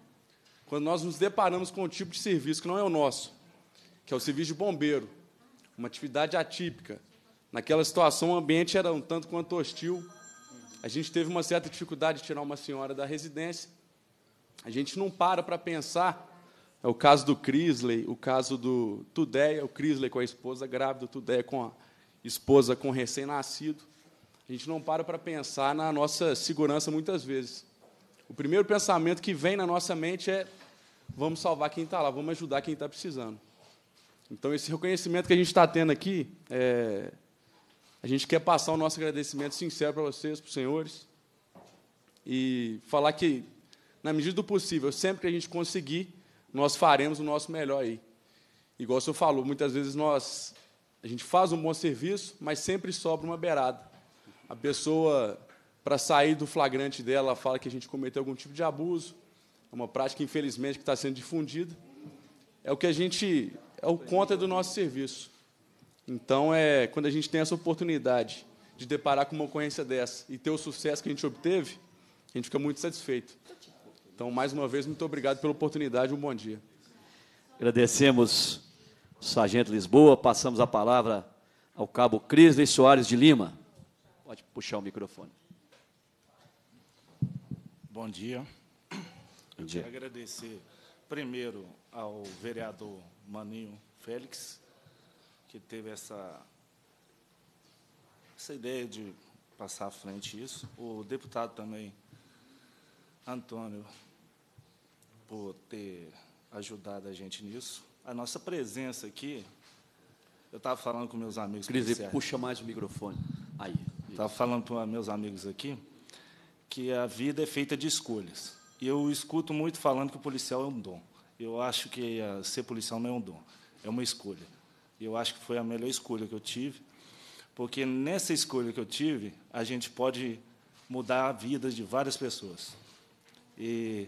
Quando nós nos deparamos com um tipo de serviço que não é o nosso, que é o serviço de bombeiro, uma atividade atípica. Naquela situação, o ambiente era um tanto quanto hostil. A gente teve uma certa dificuldade de tirar uma senhora da residência. A gente não para para pensar. É o caso do Crisley, o caso do Tudeia, o Crisley com a esposa grávida, o Tudeia com a esposa com recém-nascido. A gente não para para pensar na nossa segurança muitas vezes. O primeiro pensamento que vem na nossa mente é: vamos salvar quem está lá, vamos ajudar quem está precisando. Então, esse reconhecimento que a gente está tendo aqui, é, a gente quer passar o nosso agradecimento sincero para vocês, para os senhores, e falar que, na medida do possível, sempre que a gente conseguir, nós faremos o nosso melhor aí. Igual o senhor falou, muitas vezes nós, a gente faz um bom serviço, mas sempre sobra uma beirada. A pessoa para sair do flagrante dela, ela fala que a gente cometeu algum tipo de abuso, é uma prática, infelizmente, que está sendo difundida. É o que a gente, é o contra do nosso serviço. Então, é quando a gente tem essa oportunidade de deparar com uma ocorrência dessa e ter o sucesso que a gente obteve, a gente fica muito satisfeito. Então, mais uma vez, muito obrigado pela oportunidade, um bom dia. Agradecemos o Sargento Lisboa, passamos a palavra ao Cabo Crisley Soares de Lima. Pode puxar o microfone. Bom dia. Eu dia. quero agradecer primeiro ao vereador Maninho Félix, que teve essa, essa ideia de passar à frente isso. O deputado também, Antônio, por ter ajudado a gente nisso. A nossa presença aqui, eu estava falando com meus amigos. Cris, puxa mais o microfone. Aí. Estava falando com meus amigos aqui que a vida é feita de escolhas. E eu escuto muito falando que o policial é um dom. Eu acho que eh, ser policial não é um dom, é uma escolha. Eu acho que foi a melhor escolha que eu tive, porque nessa escolha que eu tive, a gente pode mudar a vida de várias pessoas. E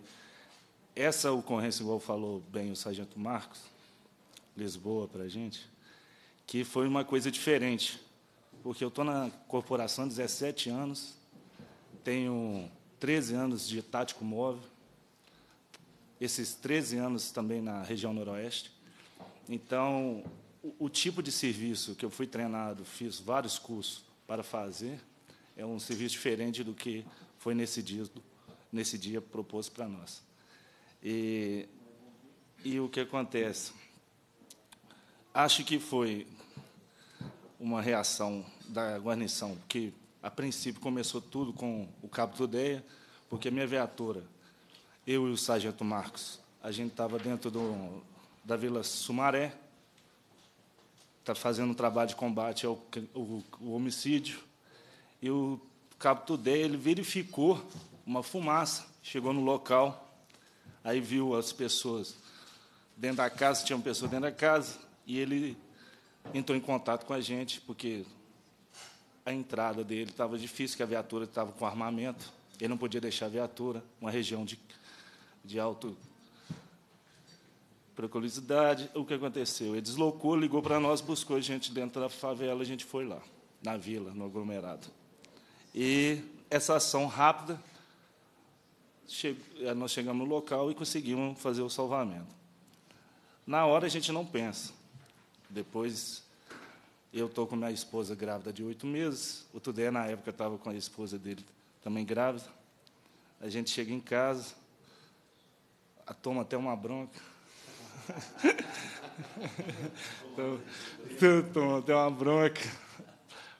essa ocorrência, igual falou bem o sargento Marcos, Lisboa para a gente, que foi uma coisa diferente, porque eu estou na corporação há 17 anos, tenho 13 anos de tático móvel, esses 13 anos também na região noroeste. Então, o, o tipo de serviço que eu fui treinado, fiz vários cursos para fazer, é um serviço diferente do que foi nesse dia, nesse dia proposto para nós. E, e o que acontece? Acho que foi uma reação da guarnição, porque a princípio começou tudo com o Cabo Tudeia, porque a minha viatura, eu e o Sargento Marcos, a gente estava dentro do, da Vila Sumaré, está fazendo um trabalho de combate ao, ao, ao homicídio, e o Cabo Tudeia ele verificou uma fumaça, chegou no local, aí viu as pessoas dentro da casa, tinha uma pessoa dentro da casa, e ele entrou em contato com a gente, porque a entrada dele estava difícil, que a viatura estava com armamento. Ele não podia deixar a viatura, uma região de, de alto periculosidade. O que aconteceu? Ele deslocou, ligou para nós, buscou a gente dentro da favela, a gente foi lá, na vila, no aglomerado. E essa ação rápida, eh, nós chegamos no local e conseguimos fazer o salvamento. Na hora a gente não pensa. Depois eu estou com minha esposa grávida de oito meses. O Tudé, na época, estava com a esposa dele também grávida. A gente chega em casa, a toma até uma bronca. Então, toma até uma bronca.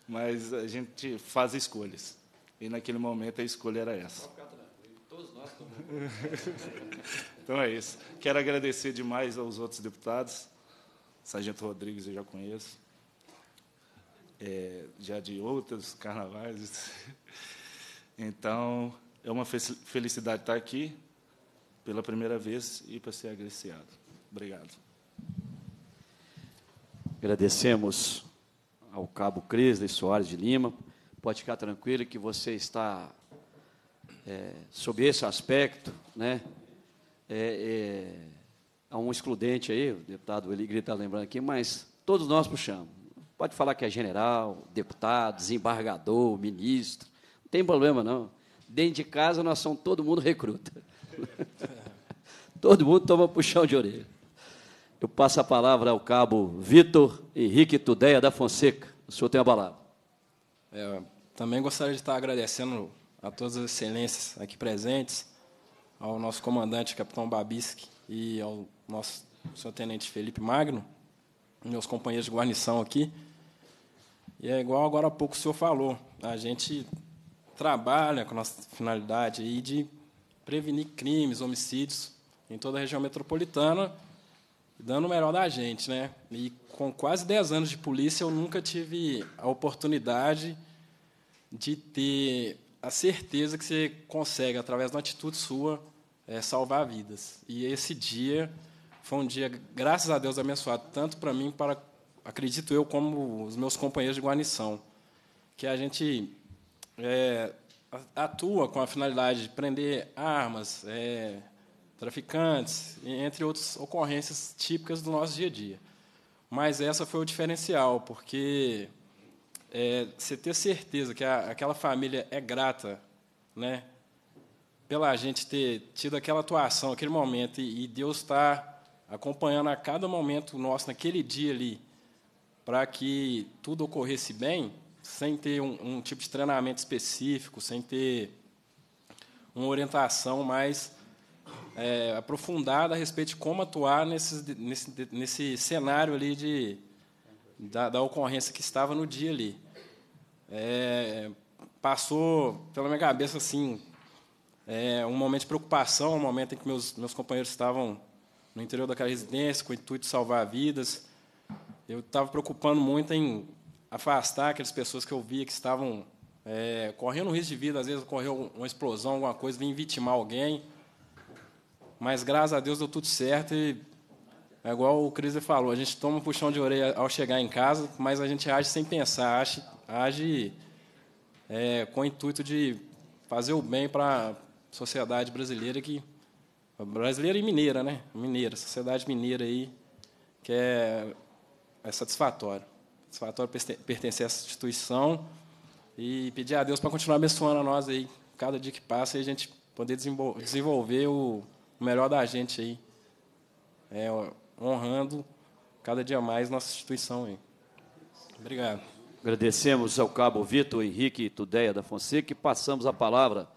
Mas a gente faz escolhas. E naquele momento a escolha era essa. então é isso. Quero agradecer demais aos outros deputados. Sargento Rodrigues eu já conheço é, já de outros carnavais. Então, é uma felicidade estar aqui pela primeira vez e para ser agraciado. Obrigado. Agradecemos ao cabo Crisley Soares de Lima. Pode ficar tranquilo que você está é, sob esse aspecto, né? É, é, há um excludente aí, o deputado Eli Grita tá lembrando aqui, mas todos nós puxamos. Pode falar que é general, deputado, desembargador, ministro. Não tem problema, não. Dentro de casa, nós somos todo mundo recruta. todo mundo toma puxão de orelha. Eu passo a palavra ao cabo Vitor Henrique Tudeia da Fonseca. O senhor tem a palavra. É, também gostaria de estar agradecendo a todas as excelências aqui presentes, ao nosso comandante, capitão Babisque, e ao nosso senhor tenente Felipe Magno, meus companheiros de guarnição aqui. E é igual agora há pouco o senhor falou, a gente trabalha com a nossa finalidade aí de prevenir crimes, homicídios em toda a região metropolitana, dando o melhor da gente. Né? E com quase 10 anos de polícia, eu nunca tive a oportunidade de ter a certeza que você consegue, através de uma atitude sua, é, salvar vidas. E esse dia foi um dia, graças a Deus, abençoado, tanto para mim para, acredito eu, como os meus companheiros de guarnição, que a gente é, atua com a finalidade de prender armas, é, traficantes, entre outras ocorrências típicas do nosso dia a dia. Mas essa foi o diferencial, porque é, você ter certeza que a, aquela família é grata, né? Pela gente ter tido aquela atuação, aquele momento, e, e Deus está acompanhando a cada momento nosso naquele dia ali, para que tudo ocorresse bem, sem ter um, um, tipo de treinamento específico, sem ter uma orientação mais é, aprofundada a respeito de como atuar nesse, nesse, nesse cenário ali de, da, da ocorrência que estava no dia ali. É, passou pela minha cabeça assim é, um momento de preocupação, um momento em que meus, meus companheiros estavam no interior daquela residência com o intuito de salvar vidas eu estava preocupando muito em afastar aquelas pessoas que eu via que estavam é, correndo risco de vida, às vezes ocorreu uma explosão, alguma coisa, vim vitimar alguém. Mas graças a Deus deu tudo certo e é igual o Cris falou, a gente toma um puxão de orelha ao chegar em casa, mas a gente age sem pensar, age, age é, com o intuito de fazer o bem para a sociedade brasileira que brasileira e mineira, né? Mineira, sociedade mineira aí que é é satisfatório. Satisfatório pertencer a essa instituição e pedir a Deus para continuar abençoando a nós aí, cada dia que passa, e a gente poder desenvolver o melhor da gente aí, é, honrando cada dia mais nossa instituição aí. Obrigado. Agradecemos ao cabo Vitor Henrique Tudeia da Fonseca e passamos a palavra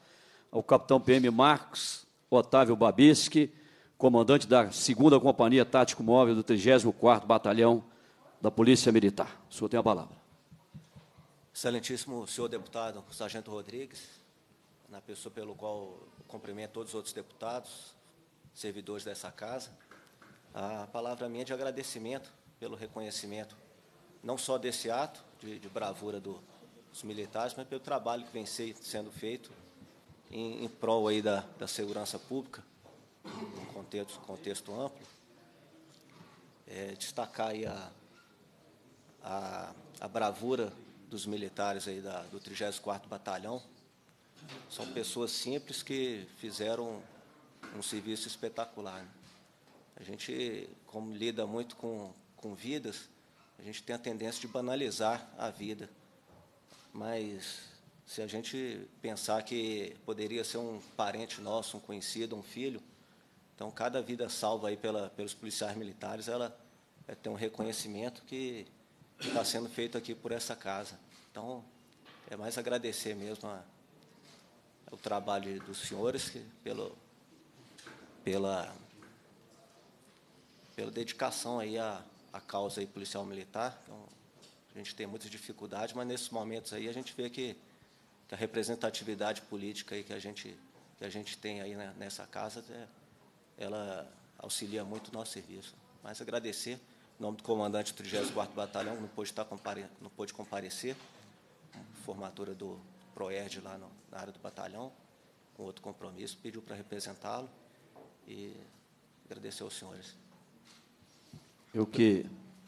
ao capitão PM Marcos Otávio Babisque, comandante da 2 Companhia Tático Móvel do 34º Batalhão da Polícia Militar. O senhor tem a palavra. Excelentíssimo senhor deputado Sargento Rodrigues, na pessoa pelo qual cumprimento todos os outros deputados, servidores dessa casa. A palavra minha é de agradecimento pelo reconhecimento, não só desse ato de, de bravura do, dos militares, mas pelo trabalho que vem ser, sendo feito em, em prol aí da, da segurança pública, num contexto, contexto amplo. É, destacar aí a, a, a bravura dos militares aí da, do 34º Batalhão. São pessoas simples que fizeram um serviço espetacular. Né? A gente, como lida muito com, com vidas, a gente tem a tendência de banalizar a vida. Mas se a gente pensar que poderia ser um parente nosso, um conhecido, um filho, então cada vida salva aí pela, pelos policiais militares, ela, ela é tem um reconhecimento que que está sendo feito aqui por essa casa. Então, é mais agradecer mesmo a, o trabalho dos senhores que, pelo, pela, pela dedicação aí à, à causa aí policial militar. Então, a gente tem muitas dificuldades, mas nesses momentos aí a gente vê que, que a representatividade política aí que a gente que a gente tem aí nessa casa, é, ela auxilia muito o nosso serviço. Mas agradecer em nome do comandante do 34º Batalhão, não pôde, estar compare... não pôde comparecer, formatura do PROERD lá no, na área do batalhão, com outro compromisso, pediu para representá-lo e agradecer aos senhores. Eu que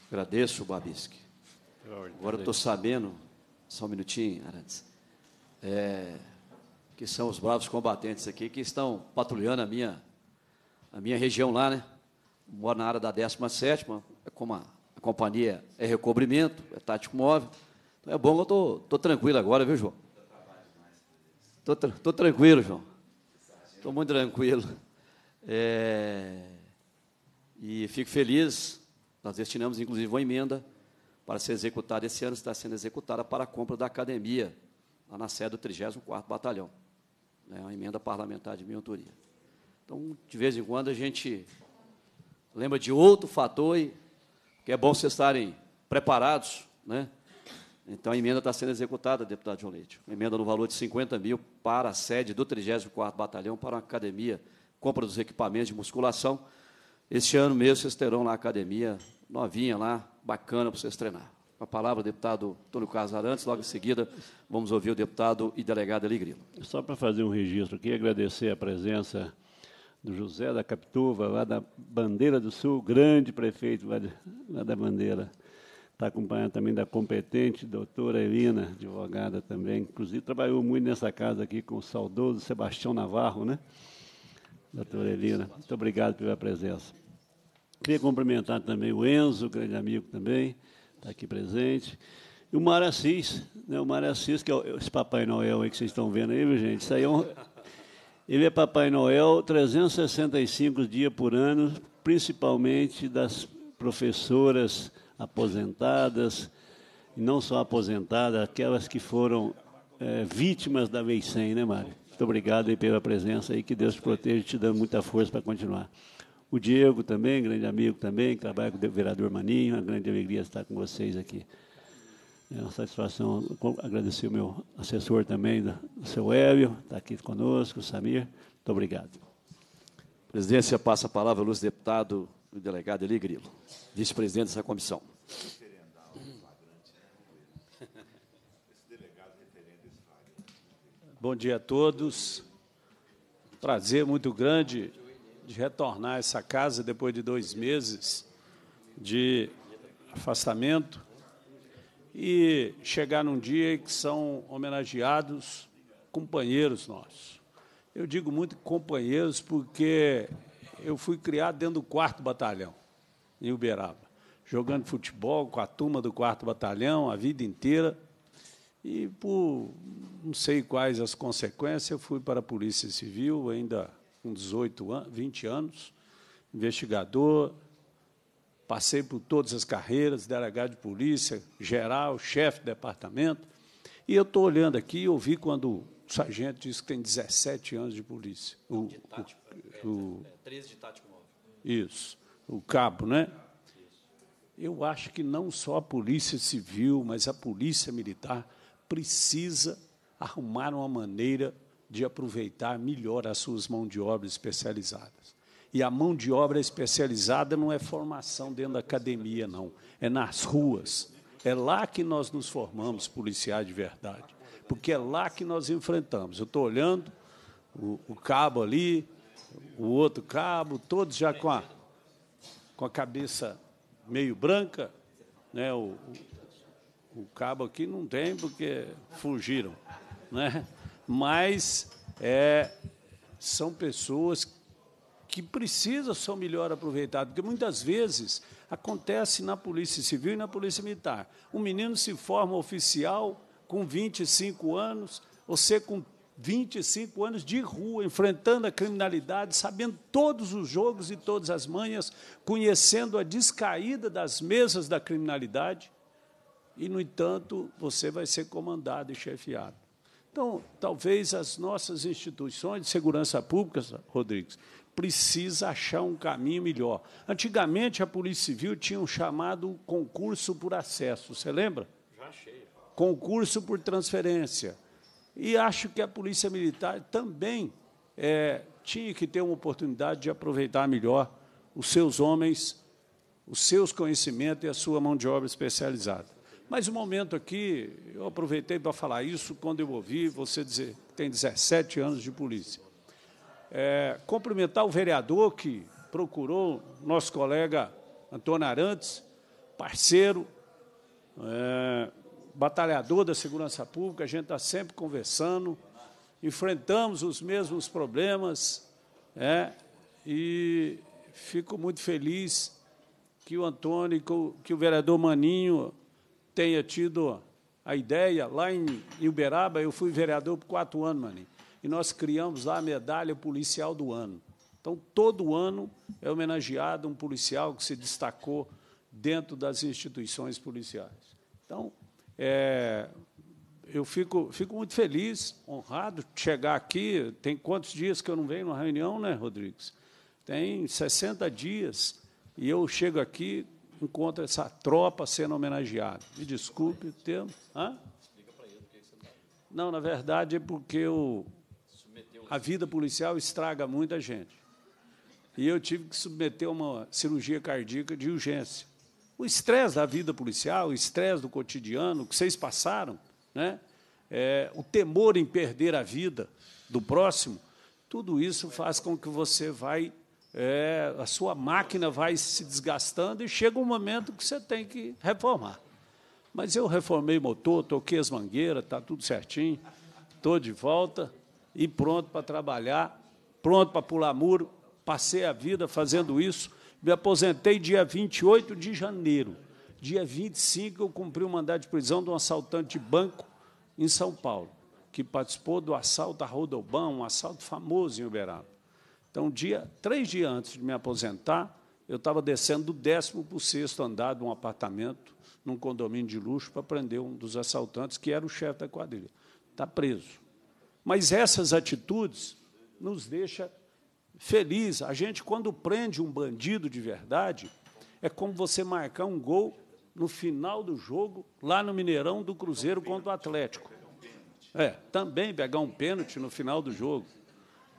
agradeço, Babisque. Agora estou sabendo, só um minutinho, Arantes, é, que são os bravos combatentes aqui que estão patrulhando a minha, a minha região lá, né? Moro na área da 17ª, é como a, a companhia é recobrimento, é tático móvel. Então é bom que eu estou tô, tô tranquilo agora, viu, João? Estou tô, tô tranquilo, João. Estou muito tranquilo. É, e fico feliz. Nós destinamos, inclusive, uma emenda para ser executada esse ano, está sendo executada para a compra da academia, lá na sede do 34º Batalhão. É uma emenda parlamentar de minha autoria. Então, de vez em quando, a gente lembra de outro fator e que é bom vocês estarem preparados, né? Então, a emenda está sendo executada, deputado João Leite. Uma emenda no valor de 50 mil para a sede do 34º Batalhão para a academia, compra dos equipamentos de musculação. Este ano mesmo vocês terão lá a academia novinha lá, bacana para vocês treinar. Com a palavra, deputado Túlio Carlos Arantes. Logo em seguida, vamos ouvir o deputado e delegado Eli Só para fazer um registro aqui, agradecer a presença do José da Capituva, lá da Bandeira do Sul, grande prefeito lá, da Bandeira. Está acompanhando também da competente doutora Elina, advogada também. Inclusive, trabalhou muito nessa casa aqui com o saudoso Sebastião Navarro, né? Doutora Elina, muito obrigado pela presença. Queria cumprimentar também o Enzo, grande amigo também, está aqui presente. E o Maracis, né? O Maracis, que é esse Papai Noel aí que vocês estão vendo aí, viu, gente? Isso aí é um, ele é Papai Noel 365 dias por ano, principalmente das professoras aposentadas, e não só aposentadas, aquelas que foram é, vítimas da Lei 100, né, Mário? Muito obrigado aí pela presença aí, que Deus te proteja, te dando muita força para continuar. O Diego também, grande amigo também, que trabalha com o vereador Maninho, uma grande alegria estar com vocês aqui. É uma satisfação agradecer o meu assessor também, o seu Hélio, está aqui conosco, o Samir. Muito obrigado. Presidência, passa a palavra ao deputado e delegado Eli Grilo, vice-presidente dessa comissão. Bom dia a todos. Prazer muito grande de retornar a essa casa depois de dois meses de afastamento e chegar num dia que são homenageados companheiros nossos. Eu digo muito companheiros porque eu fui criado dentro do quarto batalhão, em Uberaba, jogando futebol com a turma do quarto batalhão a vida inteira. E por não sei quais as consequências, eu fui para a Polícia Civil ainda com 18 anos, 20 anos, investigador, passei por todas as carreiras, delegado de polícia, geral, chefe de departamento, e eu estou olhando aqui e ouvi quando o sargento disse que tem 17 anos de polícia. O, de tático, o, é, o, é, 13 de tático móvel. Isso, o cabo, né? Eu acho que não só a polícia civil, mas a polícia militar precisa arrumar uma maneira de aproveitar melhor as suas mãos de obra especializadas. E a mão de obra especializada não é formação dentro da academia, não. É nas ruas. É lá que nós nos formamos policiais de verdade. Porque é lá que nós enfrentamos. Eu estou olhando o, o, cabo ali, o outro cabo, todos já com a, com a cabeça meio branca. Né? O, o, o cabo aqui não tem porque fugiram. Né? Mas é, são pessoas que precisa ser melhor aproveitado, porque muitas vezes acontece na Polícia Civil e na Polícia Militar. Um menino se forma oficial com 25 anos, você com 25 anos de rua, enfrentando a criminalidade, sabendo todos os jogos e todas as manhas, conhecendo a descaída das mesas da criminalidade, e, no entanto, você vai ser comandado e chefiado. Então, talvez as nossas instituições de segurança pública, Rodrigues, precisa achar um caminho melhor. Antigamente, a Polícia Civil tinha um chamado concurso por acesso, você lembra? Já achei. Concurso por transferência. E acho que a Polícia Militar também é, tinha que ter uma oportunidade de aproveitar melhor os seus homens, os seus conhecimentos e a sua mão de obra especializada. Mas o um momento aqui, eu aproveitei para falar isso quando eu ouvi você dizer que tem 17 anos de polícia é, cumprimentar o vereador que procurou, nosso colega Antônio Arantes, parceiro, é, batalhador da segurança pública, a gente está sempre conversando, enfrentamos os mesmos problemas, é, e fico muito feliz que o Antônio, que o vereador Maninho tenha tido a ideia lá em Uberaba. Eu fui vereador por quatro anos, Maninho e nós criamos lá a medalha policial do ano. Então, todo ano é homenageado um policial que se destacou dentro das instituições policiais. Então, é, eu fico, fico muito feliz, honrado de chegar aqui. Tem quantos dias que eu não venho numa reunião, né, Rodrigues? Tem 60 dias e eu chego aqui, encontro essa tropa sendo homenageada. Me desculpe o é Não, na verdade é porque o, a vida policial estraga muita gente. E eu tive que submeter uma cirurgia cardíaca de urgência. O estresse da vida policial, o estresse do cotidiano que vocês passaram, né? É, o temor em perder a vida do próximo, tudo isso faz com que você vai, é, a sua máquina vai se desgastando e chega um momento que você tem que reformar. Mas eu reformei o motor, toquei as mangueiras, está tudo certinho, estou de volta e pronto para trabalhar, pronto para pular muro. Passei a vida fazendo isso. Me aposentei dia 28 de janeiro. Dia 25 eu cumpri o um de prisão de um assaltante de banco em São Paulo, que participou do assalto à Rodoban, um assalto famoso em Uberaba. Então, dia, três dias antes de me aposentar, eu estava descendo do décimo para o sexto andar de um apartamento, num condomínio de luxo, para prender um dos assaltantes, que era o chefe da quadrilha. Está preso. Mas essas atitudes nos deixa feliz. A gente, quando prende um bandido de verdade, é como você marcar um gol no final do jogo, lá no Mineirão do Cruzeiro contra o Atlético. É, também pegar um pênalti no final do jogo.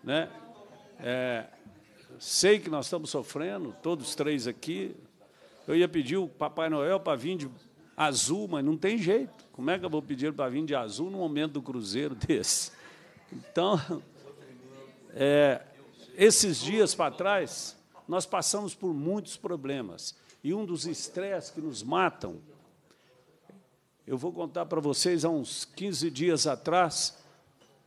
Né? É, sei que nós estamos sofrendo, todos três aqui. Eu ia pedir o Papai Noel para vir de azul, mas não tem jeito. Como é que eu vou pedir para vir de azul num momento do Cruzeiro desse? Então, é, esses dias para trás, nós passamos por muitos problemas. E um dos estresses que nos matam, eu vou contar para vocês, há uns 15 dias atrás,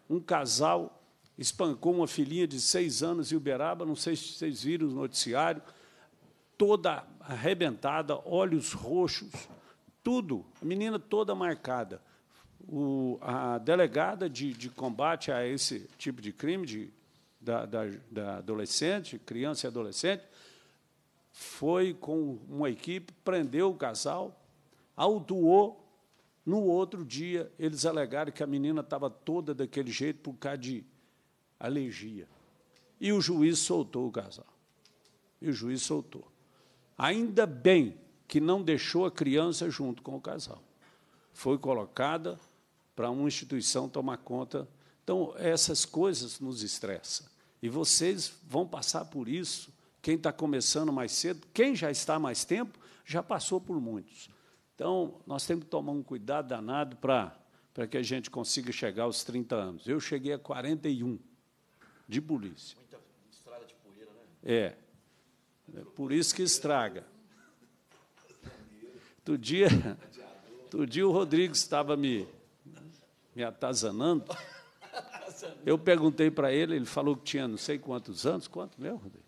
um casal espancou uma filhinha de seis anos em Uberaba, não sei se vocês viram o noticiário, toda arrebentada, olhos roxos, tudo, a menina toda marcada o, a delegada de, de, combate a esse tipo de crime de, da, da, da adolescente, criança e adolescente, foi com uma equipe, prendeu o casal, autuou. No outro dia, eles alegaram que a menina estava toda daquele jeito por causa de alergia. E o juiz soltou o casal. E o juiz soltou. Ainda bem que não deixou a criança junto com o casal. Foi colocada para uma instituição tomar conta. Então, essas coisas nos estressam. E vocês vão passar por isso. Quem está começando mais cedo, quem já está mais tempo, já passou por muitos. Então, nós temos que tomar um cuidado danado para para que a gente consiga chegar aos 30 anos. Eu cheguei a 41 de polícia. Muita estrada de poeira, né? É. é por isso que estraga. Outro dia, dia o Rodrigo estava me me atazanando. Eu perguntei para ele, ele falou que tinha não sei quantos anos, quanto meu, Rodrigo?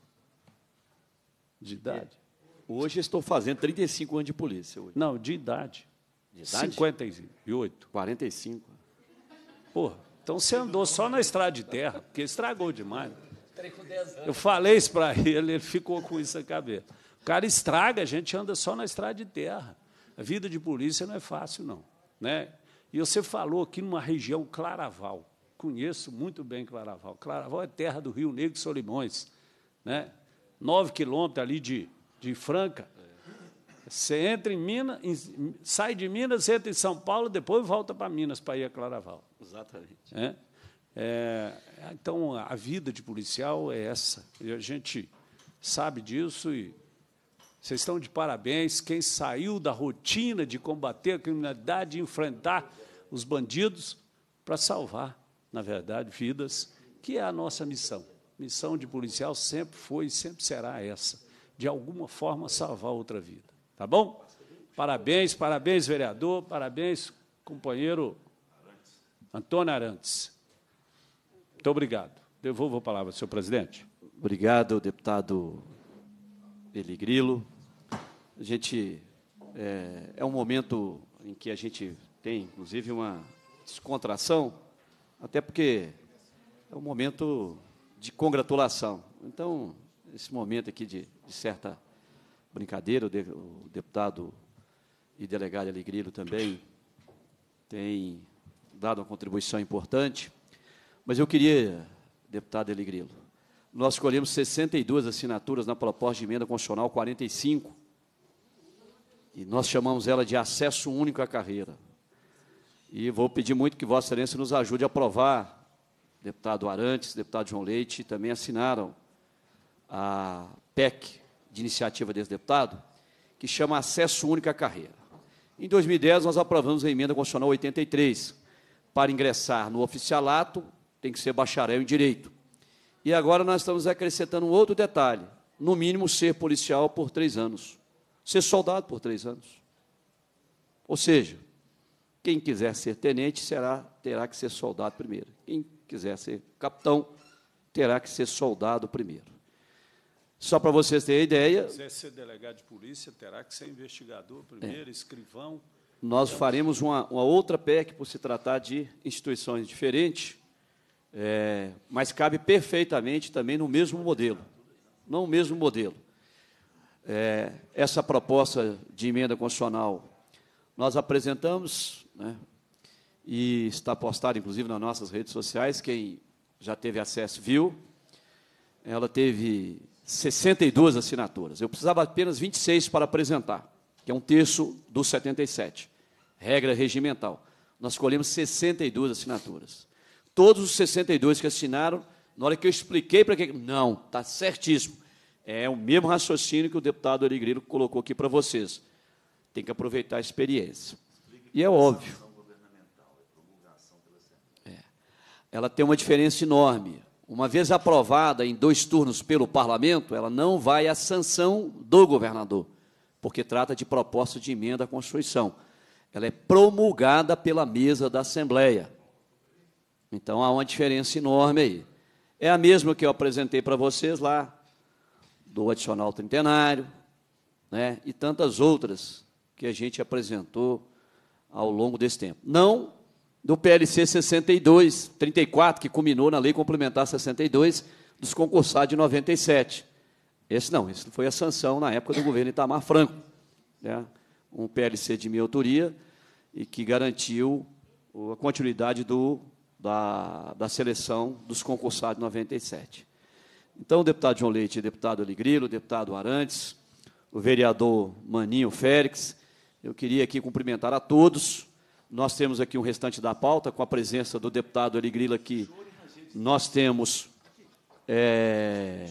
De idade. Hoje estou fazendo 35 anos de polícia. Hoje. Não, de idade. De idade? 58. 45. Porra, então você andou só na estrada de terra, porque estragou demais. Eu falei isso para ele, ele ficou com isso na cabeça. O cara estraga, a gente anda só na estrada de terra. A vida de polícia não é fácil, não. Né? E você falou aqui numa região Claraval. Conheço muito bem Claraval. Claraval é terra do Rio Negro e Solimões. Né? Nove quilômetros ali de, de Franca. Você entra em Minas, em, sai de Minas, entra em São Paulo, depois volta para Minas para ir a Claraval. Exatamente. É? É, então, a vida de policial é essa. E a gente sabe disso e vocês estão de parabéns. Quem saiu da rotina de combater a criminalidade, de enfrentar os bandidos, para salvar, na verdade, vidas, que é a nossa missão. Missão de policial sempre foi e sempre será essa: de alguma forma salvar outra vida. Tá bom? Parabéns, parabéns, vereador, parabéns, companheiro Antônio Arantes. Muito obrigado. Devolvo a palavra, senhor presidente. Obrigado, deputado Peligrilo. A gente é, é um momento em que a gente tem, inclusive, uma descontração, até porque é um momento de congratulação. Então, esse momento aqui de, de certa brincadeira, o, de, o deputado e delegado Alegrilo também tem dado uma contribuição importante. Mas eu queria, deputado Alegrilo, nós escolhemos 62 assinaturas na proposta de emenda constitucional 45, e nós chamamos ela de acesso único à carreira. E vou pedir muito que Vossa Excelência nos ajude a aprovar. Deputado Arantes, deputado João Leite também assinaram a PEC de iniciativa desse deputado, que chama Acesso Único à Carreira. Em 2010, nós aprovamos a emenda constitucional 83. Para ingressar no oficialato, tem que ser bacharel em direito. E agora nós estamos acrescentando um outro detalhe: no mínimo ser policial por três anos ser soldado por três anos. Ou seja, quem quiser ser tenente será, terá que ser soldado primeiro. Quem quiser ser capitão terá que ser soldado primeiro. Só para vocês terem ideia. Se quiser ser delegado de polícia, terá que ser investigador primeiro, é. escrivão. Nós faremos uma, uma, outra PEC por se tratar de instituições diferentes, é, mas cabe perfeitamente também no mesmo modelo. Não o mesmo modelo é, essa proposta de emenda constitucional. Nós apresentamos, né, e está postada, inclusive, nas nossas redes sociais, quem já teve acesso viu. Ela teve 62 assinaturas. Eu precisava apenas 26 para apresentar, que é um terço dos 77, regra regimental. Nós colhemos 62 assinaturas. Todos os 62 que assinaram, na hora que eu expliquei para quem. Não, está certíssimo. É o mesmo raciocínio que o deputado Origrino colocou aqui para vocês. Tem que aproveitar a experiência. E é óbvio. É. Ela tem uma diferença enorme. Uma vez aprovada em dois turnos pelo parlamento, ela não vai à sanção do governador, porque trata de proposta de emenda à Constituição. Ela é promulgada pela mesa da Assembleia. Então há uma diferença enorme aí. É a mesma que eu apresentei para vocês lá do adicional trintenário, né, e tantas outras que a gente apresentou ao longo desse tempo. Não do PLC 62, 34, que culminou na Lei Complementar 62, dos concursados de 97. Esse não, esse foi a sanção na época do governo Itamar Franco. Né? Um PLC de minha autoria e que garantiu a continuidade do, da, da seleção dos concursados de 97. Então, deputado João Leite, deputado Aligrilo, deputado Arantes, o vereador Maninho Félix, eu queria aqui cumprimentar a todos. Nós temos aqui o restante da pauta, com a presença do deputado Aligrilo aqui. Nós temos. É,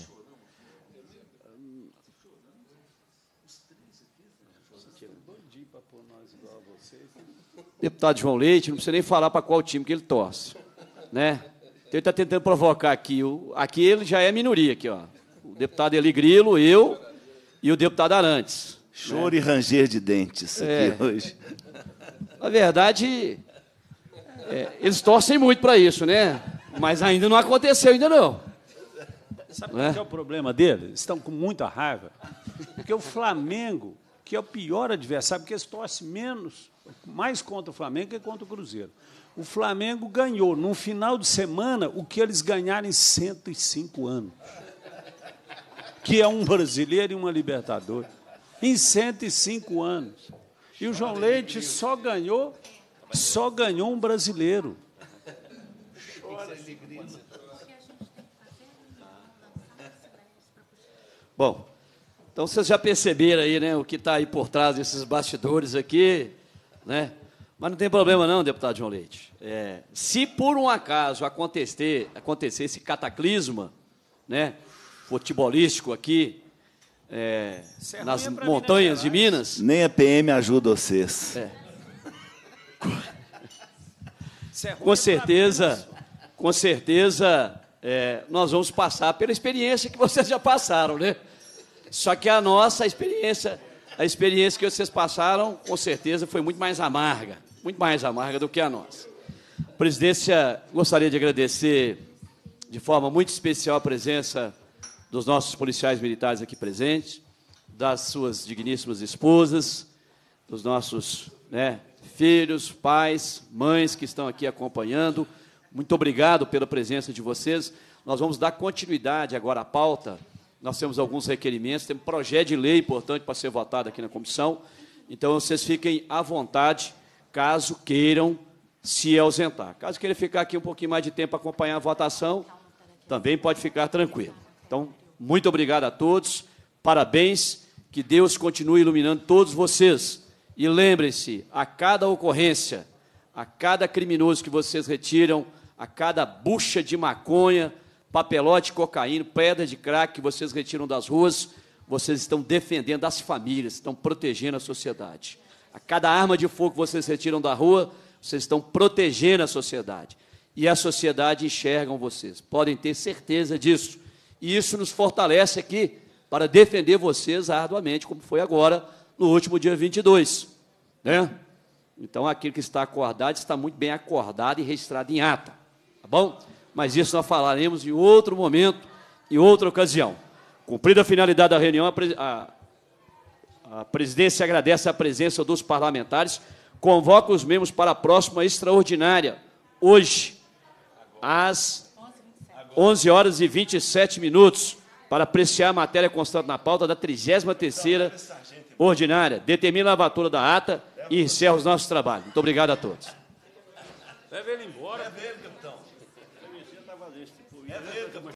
Deputado João Leite, não precisa nem falar para qual time que ele torce, né? Então ele está tentando provocar aqui. O, aqui ele já é minoria, aqui, ó. O deputado Eli Grilo, eu e o deputado Arantes. Né? Choro né? e ranger de dentes aqui é. hoje. Na verdade, é, eles torcem muito para isso, né? Mas ainda não aconteceu, ainda não. Sabe qual é? é o problema dele? Estão com muita raiva. Porque o Flamengo, que é o pior adversário, porque eles torcem menos, mais contra o Flamengo que contra o Cruzeiro. O Flamengo ganhou, num final de semana, o que eles ganharam em 105 anos. Que é um brasileiro e uma Libertadores. Em 105 anos. E o João Leite só ganhou, só ganhou um brasileiro. Bom, então vocês já perceberam aí, né, o que está aí por trás desses bastidores aqui, né? Mas não tem problema não, deputado João Leite. É, se por um acaso acontecer, acontecer esse cataclisma né, futebolístico aqui, é, é nas montanhas Minas de Minas... Nem a PM ajuda vocês. É. é com certeza, com certeza, é, nós vamos passar pela experiência que vocês já passaram, né? Só que a nossa experiência, a experiência que vocês passaram, com certeza, foi muito mais amarga muito mais amarga do que a nossa. presidência, gostaria de agradecer de forma muito especial a presença dos nossos policiais militares aqui presentes, das suas digníssimas esposas, dos nossos né, filhos, pais, mães que estão aqui acompanhando. Muito obrigado pela presença de vocês. Nós vamos dar continuidade agora à pauta. Nós temos alguns requerimentos, temos um projeto de lei importante para ser votado aqui na comissão. Então, vocês fiquem à vontade caso queiram se ausentar. Caso queira ficar aqui um pouquinho mais de tempo acompanhar a votação, também pode ficar tranquilo. Então, muito obrigado a todos, parabéns, que Deus continue iluminando todos vocês. E lembrem-se, a cada ocorrência, a cada criminoso que vocês retiram, a cada bucha de maconha, papelote, cocaína, pedra de crack que vocês retiram das ruas, vocês estão defendendo as famílias, estão protegendo a sociedade a cada arma de fogo que vocês retiram da rua, vocês estão protegendo a sociedade. E a sociedade enxerga vocês. Podem ter certeza disso. E isso nos fortalece aqui para defender vocês arduamente, como foi agora no último dia 22. Né? Então, aquilo que está acordado está muito bem acordado e registrado em ata. Tá bom? Mas isso nós falaremos em outro momento, em outra ocasião. Cumprida a finalidade da reunião, a a presidência agradece a presença dos parlamentares, convoca os membros para a próxima extraordinária, hoje, às 11 horas e 27 minutos, para apreciar a matéria constante na pauta da 33ª ordinária. Determina a lavatura da ata e encerra os nossos trabalhos. Muito obrigado a todos. Leve ele embora. Leve é ele, capitão. É, é